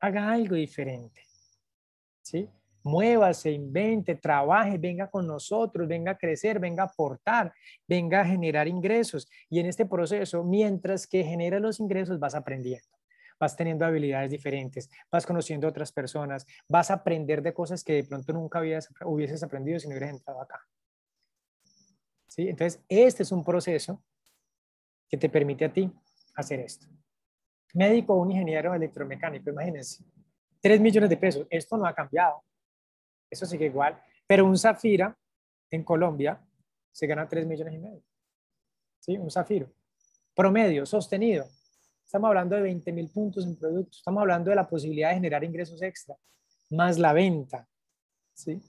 S1: haga algo diferente. ¿Sí? muévase, invente, trabaje, venga con nosotros, venga a crecer, venga a aportar, venga a generar ingresos. Y en este proceso, mientras que genera los ingresos, vas aprendiendo vas teniendo habilidades diferentes, vas conociendo a otras personas, vas a aprender de cosas que de pronto nunca hubieses aprendido si no hubieras entrado acá. ¿Sí? Entonces, este es un proceso que te permite a ti hacer esto. Médico, un ingeniero electromecánico, imagínense, 3 millones de pesos, esto no ha cambiado eso sigue igual. Pero un Zafira en Colombia se gana 3 millones y medio. ¿Sí? Un Zafiro. Promedio, sostenido. Estamos hablando de 20 mil puntos en producto. Estamos hablando de la posibilidad de generar ingresos extra, más la venta. ¿Sí?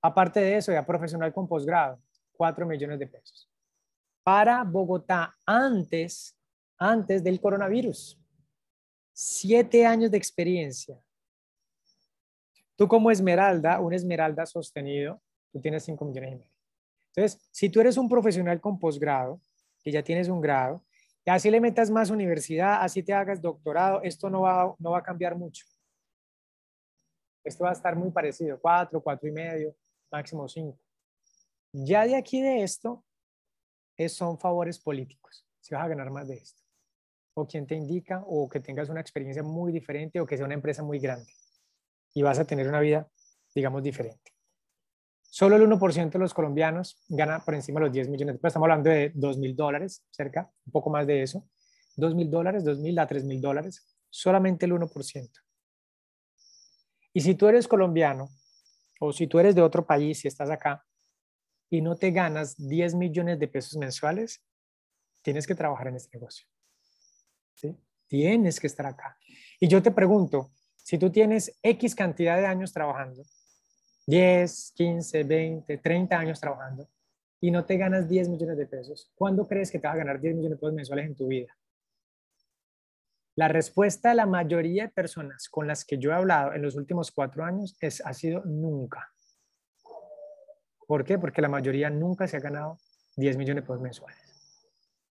S1: Aparte de eso, ya profesional con posgrado, 4 millones de pesos. Para Bogotá, antes, antes del coronavirus, 7 años de experiencia, Tú como esmeralda, un esmeralda sostenido, tú tienes 5 millones y medio. Entonces, si tú eres un profesional con posgrado, que ya tienes un grado, y así le metas más universidad, así te hagas doctorado, esto no va, no va a cambiar mucho. Esto va a estar muy parecido, 4, 4 y medio, máximo 5. Ya de aquí de esto es, son favores políticos, si vas a ganar más de esto. O quien te indica, o que tengas una experiencia muy diferente, o que sea una empresa muy grande y vas a tener una vida, digamos, diferente. Solo el 1% de los colombianos gana por encima de los 10 millones de Estamos hablando de 2 mil dólares, cerca, un poco más de eso. 2 mil dólares, 2 mil a 3 mil dólares, solamente el 1%. Y si tú eres colombiano o si tú eres de otro país y estás acá y no te ganas 10 millones de pesos mensuales, tienes que trabajar en este negocio. Tienes que estar acá. Y yo te pregunto, si tú tienes X cantidad de años trabajando, 10, 15, 20, 30 años trabajando, y no te ganas 10 millones de pesos, ¿cuándo crees que te vas a ganar 10 millones de pesos mensuales en tu vida? La respuesta de la mayoría de personas con las que yo he hablado en los últimos cuatro años es, ha sido nunca. ¿Por qué? Porque la mayoría nunca se ha ganado 10 millones de pesos mensuales.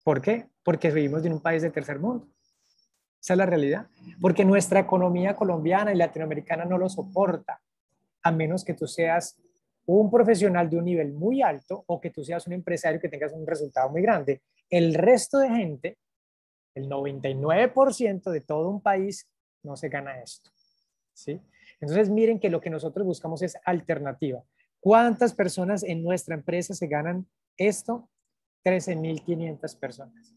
S1: ¿Por qué? Porque vivimos en un país de tercer mundo. Esa es la realidad. Porque nuestra economía colombiana y latinoamericana no lo soporta, a menos que tú seas un profesional de un nivel muy alto o que tú seas un empresario que tengas un resultado muy grande. El resto de gente, el 99% de todo un país, no se gana esto. ¿sí? Entonces, miren que lo que nosotros buscamos es alternativa. ¿Cuántas personas en nuestra empresa se ganan esto? 13.500 personas.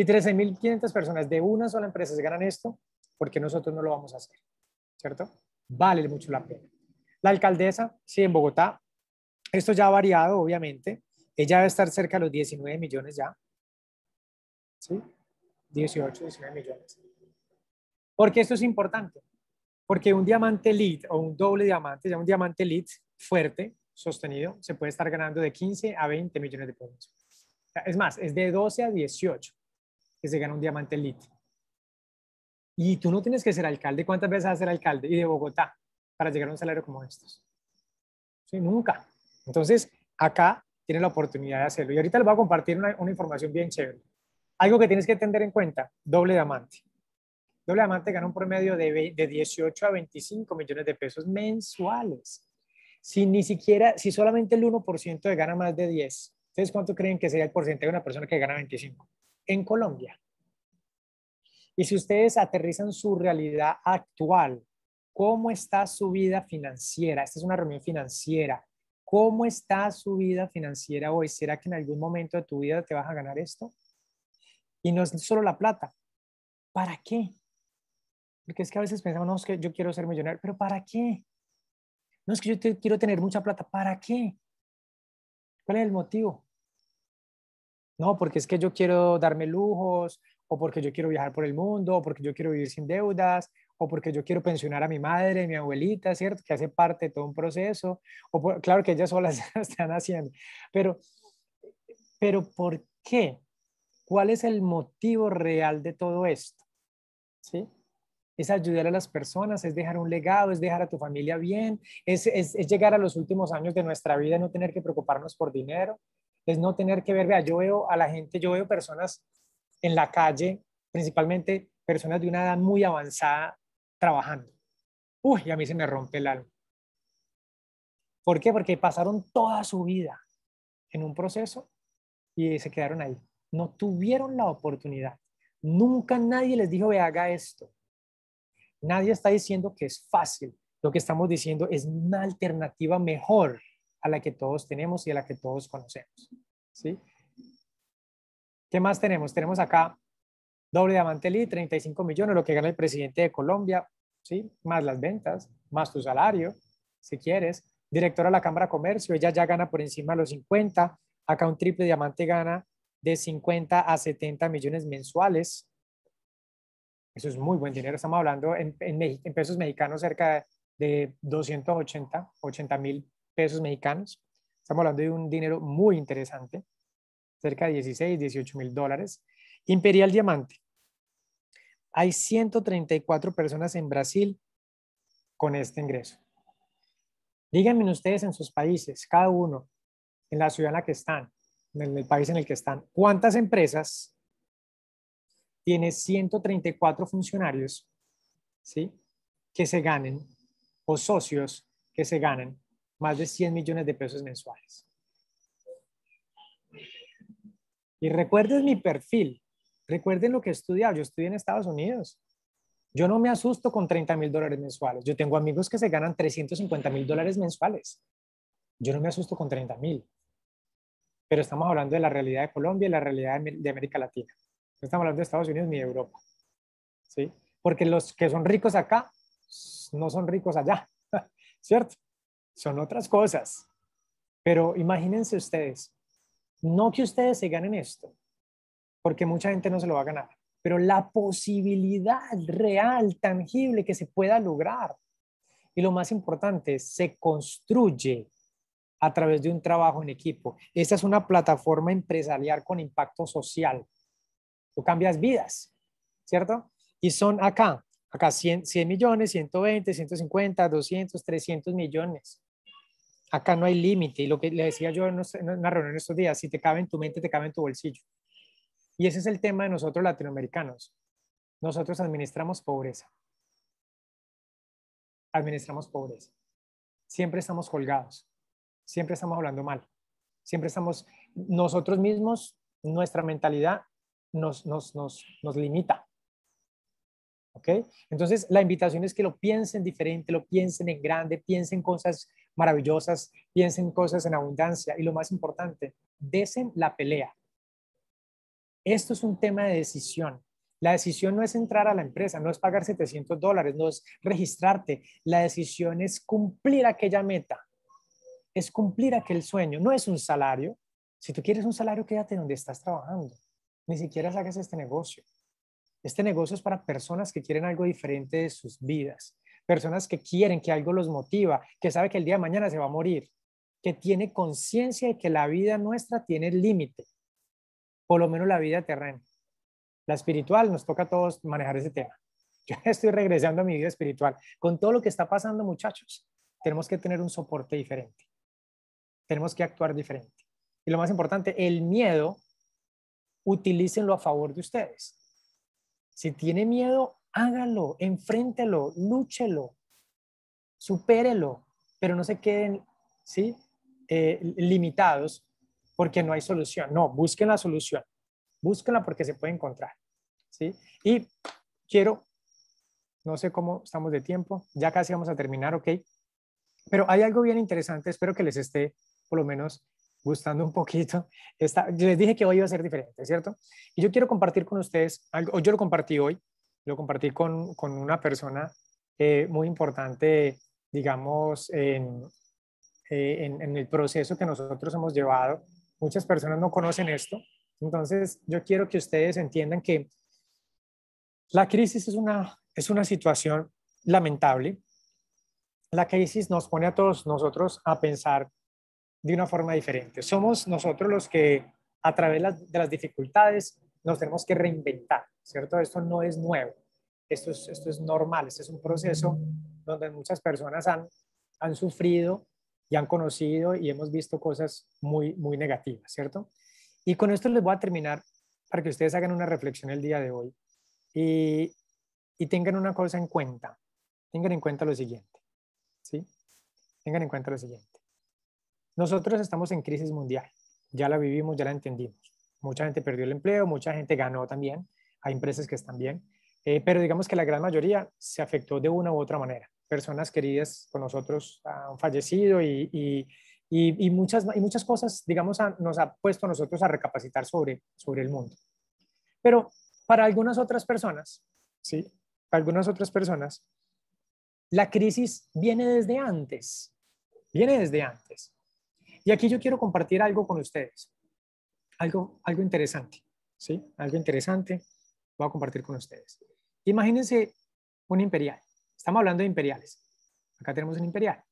S1: Y 13.500 personas de una sola empresa se ganan esto, porque nosotros no lo vamos a hacer? ¿Cierto? Vale mucho la pena. La alcaldesa, sí, en Bogotá, esto ya ha variado, obviamente. Ella debe estar cerca de los 19 millones ya. ¿Sí? 18, 19 millones. Porque esto es importante. Porque un diamante lead o un doble diamante, ya un diamante lead fuerte, sostenido, se puede estar ganando de 15 a 20 millones de puntos. Es más, es de 12 a 18 que se gana un diamante elite. Y tú no tienes que ser alcalde. ¿Cuántas veces vas a ser alcalde? Y de Bogotá, para llegar a un salario como estos. Sí, nunca. Entonces, acá tienes la oportunidad de hacerlo. Y ahorita les voy a compartir una, información bien chévere. Algo que tienes que tener en cuenta, doble diamante. Doble diamante gana un promedio de, de 18 a 25 millones de pesos mensuales. Si ni siquiera, si solamente el 1% de gana más de 10, ¿ustedes cuánto creen que sería el porcentaje de una persona que gana 25? en Colombia. Y si ustedes aterrizan su realidad actual, ¿cómo está su vida financiera? Esta es una reunión financiera. ¿Cómo está su vida financiera hoy? ¿Será que en algún momento de tu vida te vas a ganar esto? Y no es solo la plata. ¿Para qué? Porque es que a veces pensamos, no, es que yo quiero ser millonario, pero ¿para qué? No es que yo quiero tener mucha plata, ¿para qué? ¿Cuál es el motivo? No, porque es que yo quiero darme lujos, o porque yo quiero viajar por el mundo, o porque yo quiero vivir sin deudas, o porque yo quiero pensionar a mi madre, mi abuelita, ¿cierto? Que hace parte de todo un proceso, o claro que ellas solas están haciendo, pero, ¿por qué? ¿Cuál es el motivo real de todo esto? ¿Sí? Es ayudar a las personas, es dejar un legado, es dejar a tu familia bien, es, es llegar a los últimos años de nuestra vida y no tener que preocuparnos por dinero, es no tener que ver, vea, yo veo a la gente, yo veo personas en la calle, principalmente personas de una edad muy avanzada trabajando. Uy, y a mí se me rompe el alma. ¿Por qué? Porque pasaron toda su vida en un proceso y se quedaron ahí. No tuvieron la oportunidad. Nunca nadie les dijo, vea haga esto. Nadie está diciendo que es fácil. Lo que estamos diciendo es una alternativa mejor a la que todos tenemos y a la que todos conocemos. ¿sí? ¿Qué más tenemos? Tenemos acá doble diamante LI, 35 millones, lo que gana el presidente de Colombia, ¿sí? más las ventas, más tu salario, si quieres. Directora de la Cámara de Comercio, ella ya gana por encima de los 50. Acá un triple diamante gana de 50 a 70 millones mensuales. Eso es muy buen dinero. Estamos hablando en, pesos mexicanos cerca de 280, 80 mil pesos mexicanos. Estamos hablando de un dinero muy interesante, cerca de 16, 18 mil dólares. Imperial Diamante. Hay 134 personas en Brasil con este ingreso. Díganme ustedes en sus países, cada uno, en la ciudad en la que están, en el país en el que están, ¿cuántas empresas tiene 134 funcionarios ¿sí? que se ganen o socios que se ganen más de 100 millones de pesos mensuales. Y recuerden mi perfil, recuerden lo que he estudiado. Yo estudié en Estados Unidos. Yo no me asusto con 30 mil dólares mensuales. Yo tengo amigos que se ganan 350 mil dólares mensuales. Yo no me asusto con 30 mil. Pero estamos hablando de la realidad de Colombia y la realidad de América Latina. No estamos hablando de Estados Unidos ni de Europa. ¿Sí? Porque los que son ricos acá no son ricos allá. ¿Cierto? son otras cosas. Pero imagínense ustedes, no que ustedes se ganen esto, porque mucha gente no se lo va a ganar, pero la posibilidad real, tangible que se pueda lograr. Y lo más importante, se construye a través de un trabajo en equipo. Esta es una plataforma empresarial con impacto social. Tú cambias vidas, ¿cierto? Y son acá, acá 100, 100 millones, 120, 150, 200, 300 millones. Acá no hay límite. Y lo que le decía yo en una reunión estos días, si te cabe en tu mente, te cabe en tu bolsillo. Y ese es el tema de nosotros latinoamericanos. Nosotros administramos pobreza. Administramos pobreza. Siempre estamos colgados. Siempre estamos hablando mal. Siempre estamos, nosotros mismos, nuestra mentalidad nos, nos, nos limita. ¿Ok? Entonces, la invitación es que lo piensen diferente, lo piensen en grande, piensen cosas maravillosas, piensen cosas en abundancia y lo más importante, desen la pelea. Esto es un tema de decisión. La decisión no es entrar a la empresa, no es pagar 700 dólares, no es registrarte. La decisión es cumplir aquella meta, es cumplir aquel sueño. No es un salario. Si tú quieres un salario, quédate donde estás trabajando. Ni siquiera hagas este negocio. Este negocio es para personas que quieren algo diferente de sus vidas personas que quieren, que algo los motiva, que sabe que el día de mañana se va a morir, que tiene conciencia de que la vida nuestra tiene límite, por lo menos la vida terrena. La espiritual nos toca a todos manejar ese tema. Yo estoy regresando a mi vida espiritual. Con todo lo que está pasando, muchachos, tenemos que tener un soporte diferente. Tenemos que actuar diferente. Y lo más importante, el miedo, utilícenlo a favor de ustedes. Si tiene miedo, hágalo, enfréntelo, lúchelo, supérelo, pero no se queden ¿sí? Eh, limitados porque no hay solución. No, busquen la solución, búsquenla porque se puede encontrar. ¿sí? Y quiero, no sé cómo estamos de tiempo, ya casi vamos a terminar, ok, pero hay algo bien interesante, espero que les esté por lo menos gustando un poquito. les dije que hoy iba a ser diferente, ¿cierto? Y yo quiero compartir con ustedes algo, yo lo compartí hoy, lo compartí con, con una persona eh, muy importante, digamos, en, eh, en, en el proceso que nosotros hemos llevado. Muchas personas no conocen esto, entonces yo quiero que ustedes entiendan que la crisis es una, es una situación lamentable. La crisis nos pone a todos nosotros a pensar de una forma diferente. Somos nosotros los que a través de las dificultades nos tenemos que reinventar, ¿cierto? Esto no es nuevo. Esto es, normal, este es un proceso donde muchas personas han, sufrido y han conocido y hemos visto cosas muy, muy negativas, ¿cierto? Y con esto les voy a terminar para que ustedes hagan una reflexión el día de hoy y, y tengan una cosa en cuenta. Tengan en cuenta lo siguiente, ¿sí? Tengan en cuenta lo siguiente. Nosotros estamos en crisis mundial, ya la vivimos, ya la entendimos. Mucha gente perdió el empleo, mucha gente ganó también, hay empresas que están bien, eh, pero digamos que la gran mayoría se afectó de una u otra manera. Personas queridas con nosotros han fallecido y, y, y, muchas, y muchas cosas, digamos, nos ha puesto a nosotros a recapacitar sobre, sobre el mundo. Pero para algunas otras personas, ¿sí? Para algunas otras personas, la crisis viene desde antes, viene desde antes. Y aquí yo quiero compartir algo con ustedes, algo, algo interesante, ¿sí? Algo interesante voy a compartir con ustedes. Imagínense un imperial. Estamos hablando de imperiales. Acá tenemos un imperial.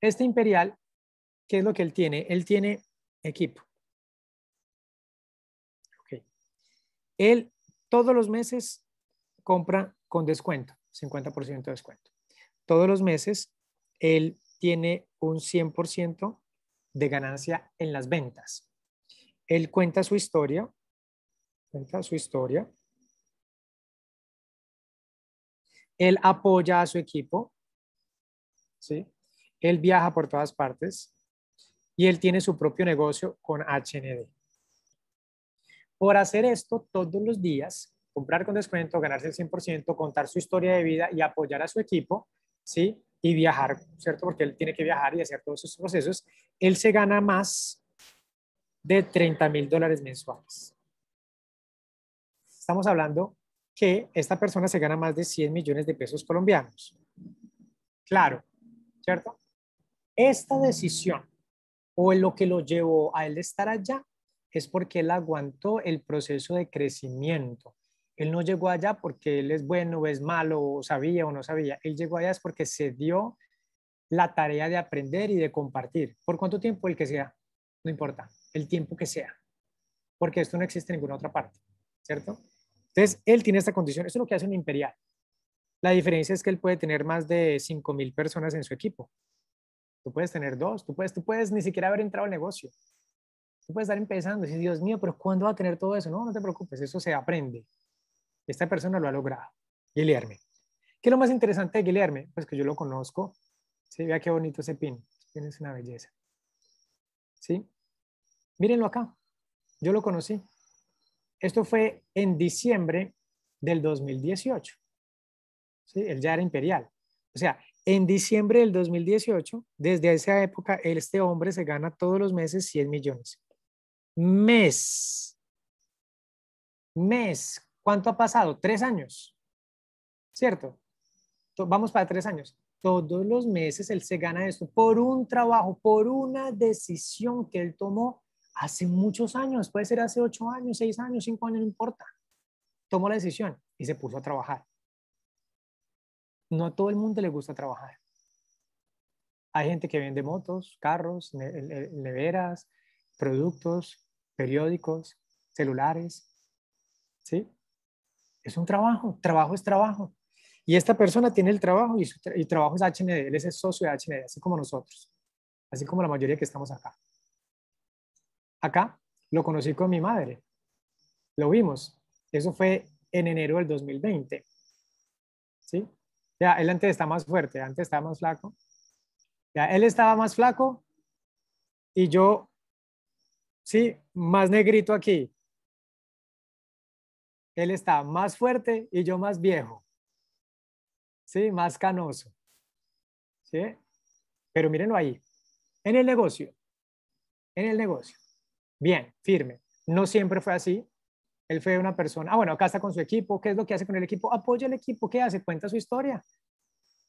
S1: Este imperial, ¿qué es lo que él tiene? Él tiene equipo. Okay. Él todos los meses compra con descuento, 50% de descuento. Todos los meses él tiene un 100% de ganancia en las ventas. Él cuenta su historia, cuenta su historia Él apoya a su equipo, ¿sí? Él viaja por todas partes y él tiene su propio negocio con HND. Por hacer esto todos los días, comprar con descuento, ganarse el 100%, contar su historia de vida y apoyar a su equipo, ¿sí? Y viajar, ¿cierto? Porque él tiene que viajar y hacer todos esos procesos. Él se gana más de 30 mil dólares mensuales. Estamos hablando que esta persona se gana más de 100 millones de pesos colombianos. Claro, ¿cierto? Esta decisión o en lo que lo llevó a él estar allá es porque él aguantó el proceso de crecimiento. Él no llegó allá porque él es bueno o es malo, o sabía o no sabía. Él llegó allá es porque se dio la tarea de aprender y de compartir. ¿Por cuánto tiempo? El que sea. No importa. El tiempo que sea. Porque esto no existe en ninguna otra parte. ¿Cierto? Entonces, él tiene esta condición. Eso es lo que hace un imperial. La diferencia es que él puede tener más de 5.000 personas en su equipo. Tú puedes tener dos, tú puedes, tú puedes ni siquiera haber entrado al negocio. Tú puedes estar empezando y decir, Dios mío, pero ¿cuándo va a tener todo eso? No, no te preocupes, eso se aprende. Esta persona lo ha logrado. Guilherme. ¿Qué es lo más interesante de Guilherme? Pues que yo lo conozco. Sí, vea qué bonito ese pin. Tienes una belleza. ¿Sí? Mírenlo acá. Yo lo conocí. Esto fue en diciembre del 2018. ¿sí? Él ya era imperial. O sea, en diciembre del 2018, desde esa época, este hombre se gana todos los meses 100 millones. Mes. Mes. ¿Cuánto ha pasado? Tres años. ¿Cierto? Vamos para tres años. Todos los meses él se gana esto por un trabajo, por una decisión que él tomó hace muchos años, puede ser hace ocho años, seis años, cinco años, no importa. Tomó la decisión y se puso a trabajar. No a todo el mundo le gusta trabajar. Hay gente que vende motos, carros, neveras, productos, periódicos, celulares. ¿Sí? Es un trabajo, trabajo es trabajo. Y esta persona tiene el trabajo y, su trabajo es HND, él es el socio de HND, así como nosotros, así como la mayoría que estamos acá acá, lo conocí con mi madre. Lo vimos. Eso fue en enero del 2020. ¿Sí? Ya, él antes está más fuerte, antes estaba más flaco. Ya, él estaba más flaco y yo, sí, más negrito aquí. Él está más fuerte y yo más viejo. Sí, más canoso. Sí, pero mírenlo ahí, en el negocio, en el negocio bien, firme. No siempre fue así. Él fue una persona, ah, bueno, acá está con su equipo, ¿qué es lo que hace con el equipo? Apoya al equipo, ¿qué hace? Cuenta su historia.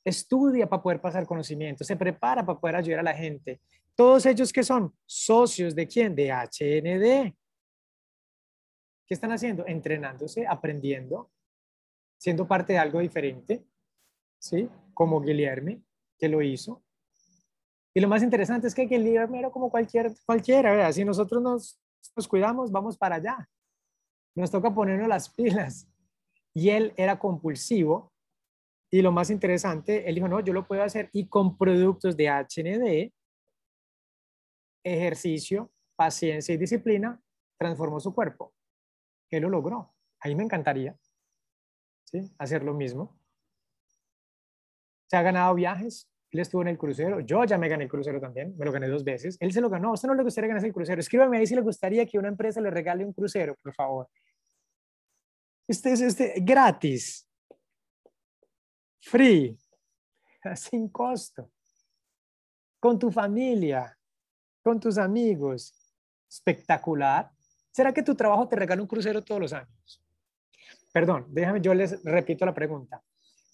S1: Estudia para poder pasar conocimiento, se prepara para poder ayudar a la gente. Todos ellos que son socios de quién? De HND. ¿Qué están haciendo? Entrenándose, aprendiendo, siendo parte de algo diferente, ¿sí? Como Guillermo, que lo hizo. Y lo más interesante es que, el líder era como cualquier, cualquiera, si nosotros nos, nos cuidamos, vamos para allá. Nos toca ponernos las pilas. Y él era compulsivo. Y lo más interesante, él dijo, no, yo lo puedo hacer. Y con productos de HND, ejercicio, paciencia y disciplina, transformó su cuerpo. Él lo logró. Ahí me encantaría ¿sí? hacer lo mismo. Se ha ganado viajes, él estuvo en el crucero, yo ya me gané el crucero también, me lo gané dos veces, él se lo ganó, a usted no le gustaría ganarse el crucero, escríbame ahí si le gustaría que una empresa le regale un crucero, por favor. Este es este, gratis, free, sin costo, con tu familia, con tus amigos, espectacular. ¿Será que tu trabajo te regala un crucero todos los años? Perdón, déjame, yo les repito la pregunta.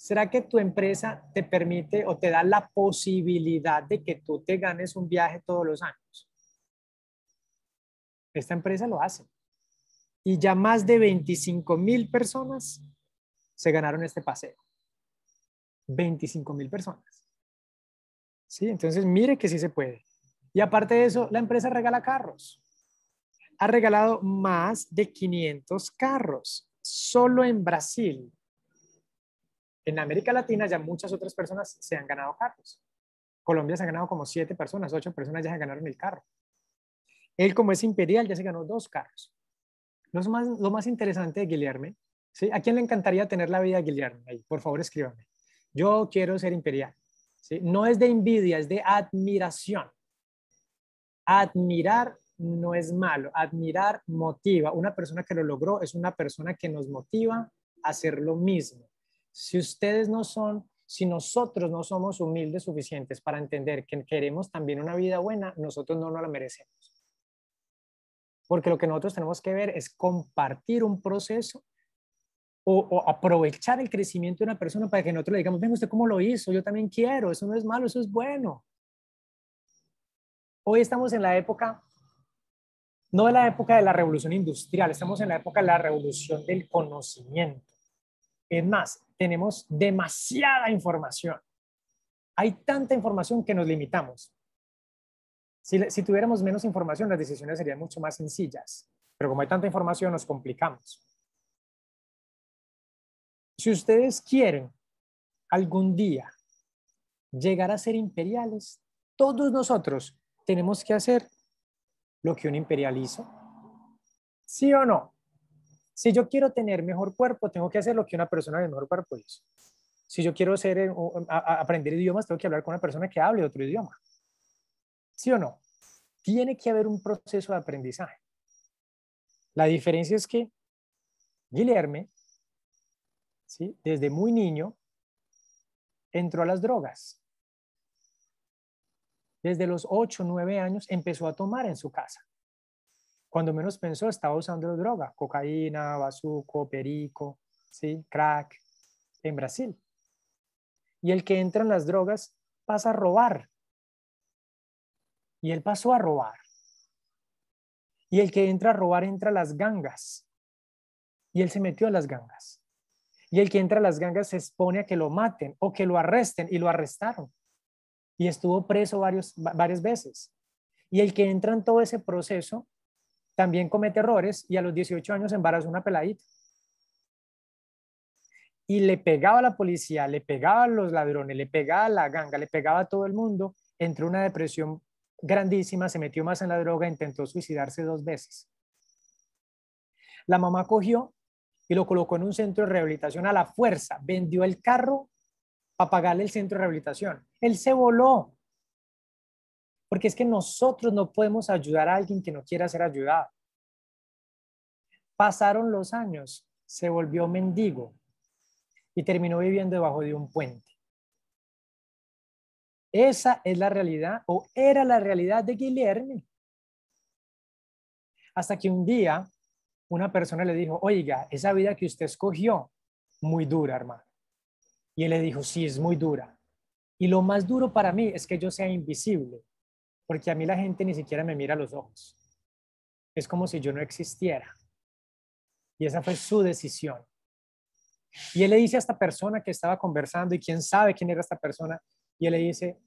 S1: ¿Será que tu empresa te permite o te da la posibilidad de que tú te ganes un viaje todos los años? Esta empresa lo hace. Y ya más de 25 mil personas se ganaron este paseo. 25 mil personas. Sí, entonces mire que sí se puede. Y aparte de eso, la empresa regala carros. Ha regalado más de 500 carros solo en Brasil en América Latina ya muchas otras personas se han ganado carros. Colombia se ha ganado como siete personas, ocho personas ya se ganaron el carro. Él como es imperial ya se ganó dos carros. Lo más, lo más interesante de Guillerme, ¿a quién le encantaría tener la vida de Guillerme? Ahí, por favor, escríbame. Yo quiero ser imperial. No es de envidia, es de admiración. Admirar no es malo. Admirar motiva. Una persona que lo logró es una persona que nos motiva a hacer lo mismo. Si ustedes no son, si nosotros no somos humildes suficientes para entender que queremos también una vida buena, nosotros no nos la merecemos. Porque lo que nosotros tenemos que ver es compartir un proceso o, aprovechar el crecimiento de una persona para que nosotros le digamos, venga, usted cómo lo hizo, yo también quiero, eso no es malo, eso es bueno. Hoy estamos en la época, no en la época de la revolución industrial, estamos en la época de la revolución del conocimiento. Es más, tenemos demasiada información. Hay tanta información que nos limitamos. Si, si tuviéramos menos información, las decisiones serían mucho más sencillas. Pero como hay tanta información, nos complicamos. Si ustedes quieren algún día llegar a ser imperiales, todos nosotros tenemos que hacer lo que un imperial hizo. ¿Sí o no? Si yo quiero tener mejor cuerpo, tengo que hacer lo que una persona de mejor cuerpo hizo. Si yo quiero eh, aprender idiomas, tengo que hablar con una persona que hable otro idioma. ¿Sí o no? Tiene que haber un proceso de aprendizaje. La diferencia es que Guillerme, desde muy niño, entró a las drogas. Desde los 8, 9 años empezó a tomar en su casa cuando menos pensó estaba usando droga, cocaína, bazuco, perico, ¿sí? crack, en Brasil. Y el que entra en las drogas pasa a robar. Y él pasó a robar. Y el que entra a robar entra a las gangas. Y él se metió a las gangas. Y el que entra a las gangas se expone a que lo maten o que lo arresten y lo arrestaron. Y estuvo preso varias veces. Y el que entra en todo ese proceso también comete errores y a los 18 años embarazó una peladita. Y le pegaba a la policía, le pegaba a los ladrones, le pegaba a la ganga, le pegaba a todo el mundo. Entró una depresión grandísima, se metió más en la droga, intentó suicidarse dos veces. La mamá cogió y lo colocó en un centro de rehabilitación a la fuerza, vendió el carro para pagarle el centro de rehabilitación. Él se voló, porque es que nosotros no podemos ayudar a alguien que no quiera ser ayudado. Pasaron los años, se volvió mendigo y terminó viviendo debajo de un puente. Esa es la realidad o era la realidad de Guillermo. Hasta que un día una persona le dijo, oiga, esa vida que usted escogió, muy dura, hermano. Y él le dijo, sí, es muy dura. Y lo más duro para mí es que yo sea invisible porque a mí la gente ni siquiera me mira a los ojos. Es como si yo no existiera. Y esa fue su decisión. Y él le dice a esta persona que estaba conversando, y quién sabe quién era esta persona, y él le dice,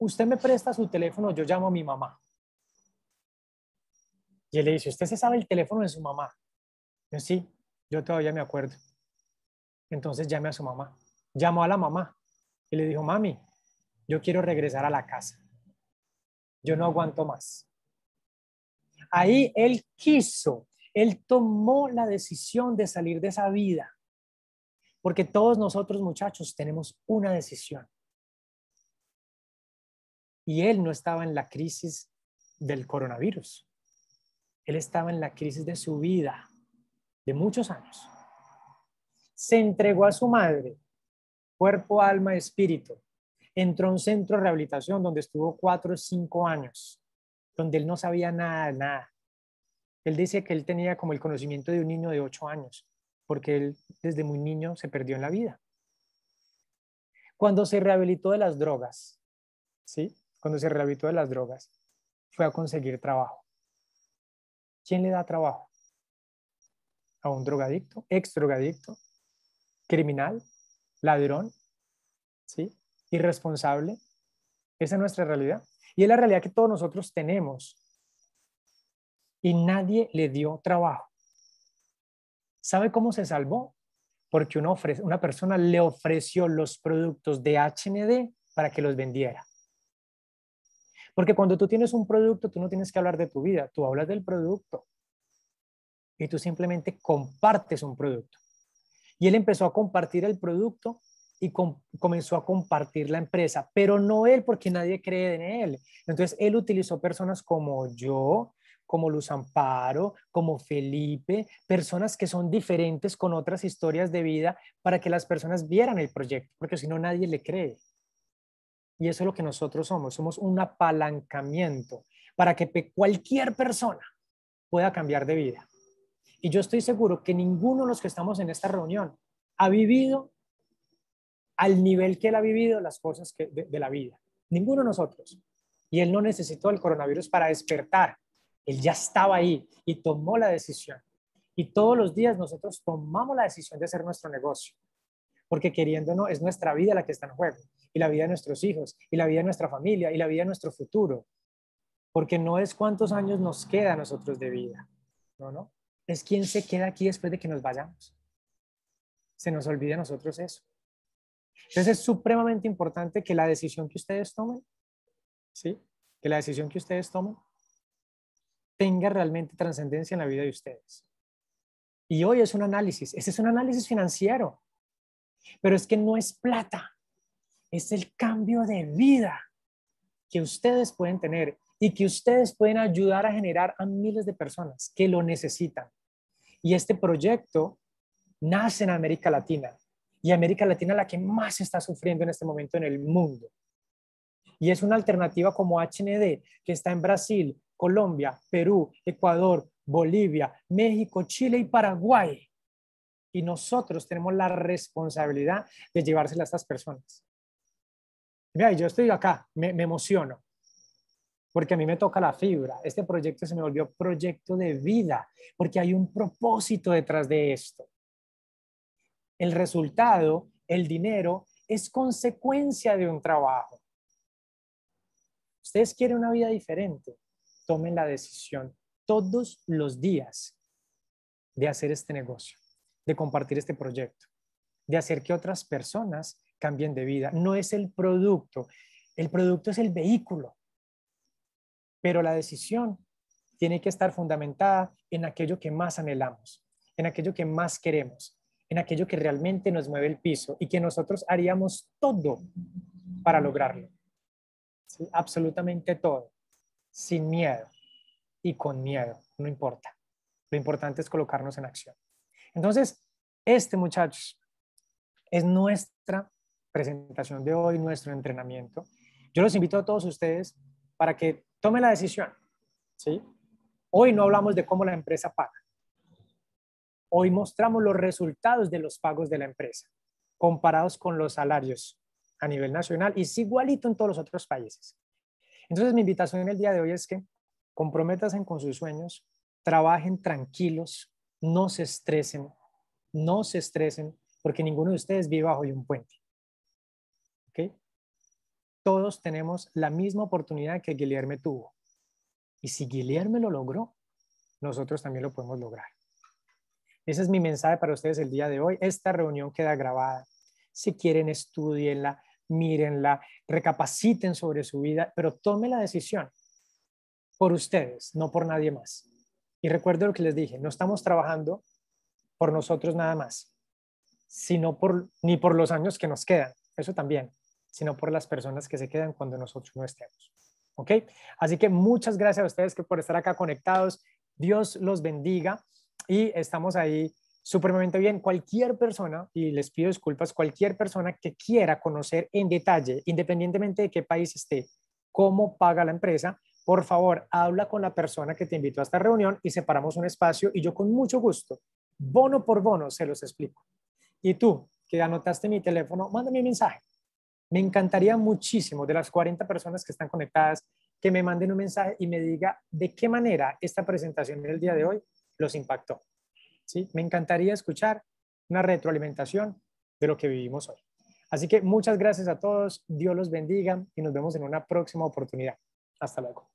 S1: usted me presta su teléfono, yo llamo a mi mamá. Y él le dice, ¿usted se sabe el teléfono de su mamá? yo sí, yo todavía me acuerdo. Entonces llame a su mamá. Llamó a la mamá y le dijo, mami, yo quiero regresar a la casa yo no aguanto más. Ahí él quiso, él tomó la decisión de salir de esa vida, porque todos nosotros muchachos tenemos una decisión. Y él no estaba en la crisis del coronavirus, él estaba en la crisis de su vida, de muchos años. Se entregó a su madre, cuerpo, alma, espíritu, entró a un centro de rehabilitación donde estuvo cuatro o cinco años, donde él no sabía nada nada. Él dice que él tenía como el conocimiento de un niño de ocho años, porque él desde muy niño se perdió en la vida. Cuando se rehabilitó de las drogas, ¿sí? Cuando se rehabilitó de las drogas, fue a conseguir trabajo. ¿Quién le da trabajo? A un drogadicto, ex drogadicto, criminal, ladrón, ¿sí? irresponsable. Esa es nuestra realidad. Y es la realidad que todos nosotros tenemos. Y nadie le dio trabajo. ¿Sabe cómo se salvó? Porque una, ofrece, una persona le ofreció los productos de HND para que los vendiera. Porque cuando tú tienes un producto, tú no tienes que hablar de tu vida, tú hablas del producto. Y tú simplemente compartes un producto. Y él empezó a compartir el producto y comenzó a compartir la empresa, pero no él porque nadie cree en él. Entonces él utilizó personas como yo, como Luz Amparo, como Felipe, personas que son diferentes con otras historias de vida para que las personas vieran el proyecto, porque si no nadie le cree. Y eso es lo que nosotros somos, somos un apalancamiento para que cualquier persona pueda cambiar de vida. Y yo estoy seguro que ninguno de los que estamos en esta reunión ha vivido al nivel que él ha vivido las cosas de, la vida. Ninguno de nosotros. Y él no necesitó el coronavirus para despertar. Él ya estaba ahí y tomó la decisión. Y todos los días nosotros tomamos la decisión de hacer nuestro negocio. Porque queriéndonos, es nuestra vida la que está en juego. Y la vida de nuestros hijos, y la vida de nuestra familia, y la vida de nuestro futuro. Porque no es cuántos años nos queda a nosotros de vida. No, no. Es quién se queda aquí después de que nos vayamos. Se nos olvida a nosotros eso. Entonces es supremamente importante que la decisión que ustedes tomen, ¿sí? Que la decisión que ustedes tomen tenga realmente trascendencia en la vida de ustedes. Y hoy es un análisis, ese es un análisis financiero, pero es que no es plata, es el cambio de vida que ustedes pueden tener y que ustedes pueden ayudar a generar a miles de personas que lo necesitan. Y este proyecto nace en América Latina, y América Latina la que más está sufriendo en este momento en el mundo. Y es una alternativa como HND, que está en Brasil, Colombia, Perú, Ecuador, Bolivia, México, Chile y Paraguay. Y nosotros tenemos la responsabilidad de llevársela a estas personas. Mira, yo estoy acá, me emociono, porque a mí me toca la fibra. Este proyecto se me volvió proyecto de vida, porque hay un propósito detrás de esto el resultado, el dinero, es consecuencia de un trabajo. Ustedes quieren una vida diferente, tomen la decisión todos los días de hacer este negocio, de compartir este proyecto, de hacer que otras personas cambien de vida. No es el producto, el producto es el vehículo, pero la decisión tiene que estar fundamentada en aquello que más anhelamos, en aquello que más queremos, en aquello que realmente nos mueve el piso y que nosotros haríamos todo para lograrlo. Absolutamente todo, sin miedo y con miedo, no importa. Lo importante es colocarnos en acción. Entonces, este muchachos es nuestra presentación de hoy, nuestro entrenamiento. Yo los invito a todos ustedes para que tomen la decisión. ¿sí? Hoy no hablamos de cómo la empresa paga. Hoy mostramos los resultados de los pagos de la empresa comparados con los salarios a nivel nacional y es igualito en todos los otros países. Entonces mi invitación en el día de hoy es que comprométanse con sus sueños, trabajen tranquilos, no se estresen, no se estresen porque ninguno de ustedes vive bajo un puente. Todos tenemos la misma oportunidad que Guillermo tuvo. Y si Guillermo lo logró, nosotros también lo podemos lograr. Ese es mi mensaje para ustedes el día de hoy. Esta reunión queda grabada. Si quieren, estudienla, mírenla, recapaciten sobre su vida, pero tome la decisión por ustedes, no por nadie más. Y recuerdo lo que les dije, no estamos trabajando por nosotros nada más, sino por, ni por los años que nos quedan, eso también, sino por las personas que se quedan cuando nosotros no estemos. ¿Ok? Así que muchas gracias a ustedes que por estar acá conectados. Dios los bendiga y estamos ahí supremamente bien. Cualquier persona, y les pido disculpas, cualquier persona que quiera conocer en detalle, independientemente de qué país esté, cómo paga la empresa, por favor, habla con la persona que te invitó a esta reunión y separamos un espacio y yo con mucho gusto, bono por bono, se los explico. Y tú, que anotaste mi teléfono, mándame un mensaje. Me encantaría muchísimo de las 40 personas que están conectadas que me manden un mensaje y me diga de qué manera esta presentación del día de hoy los impactó. ¿sí? Me encantaría escuchar una retroalimentación de lo que vivimos hoy. Así que muchas gracias a todos, Dios los bendiga y nos vemos en una próxima oportunidad. Hasta luego.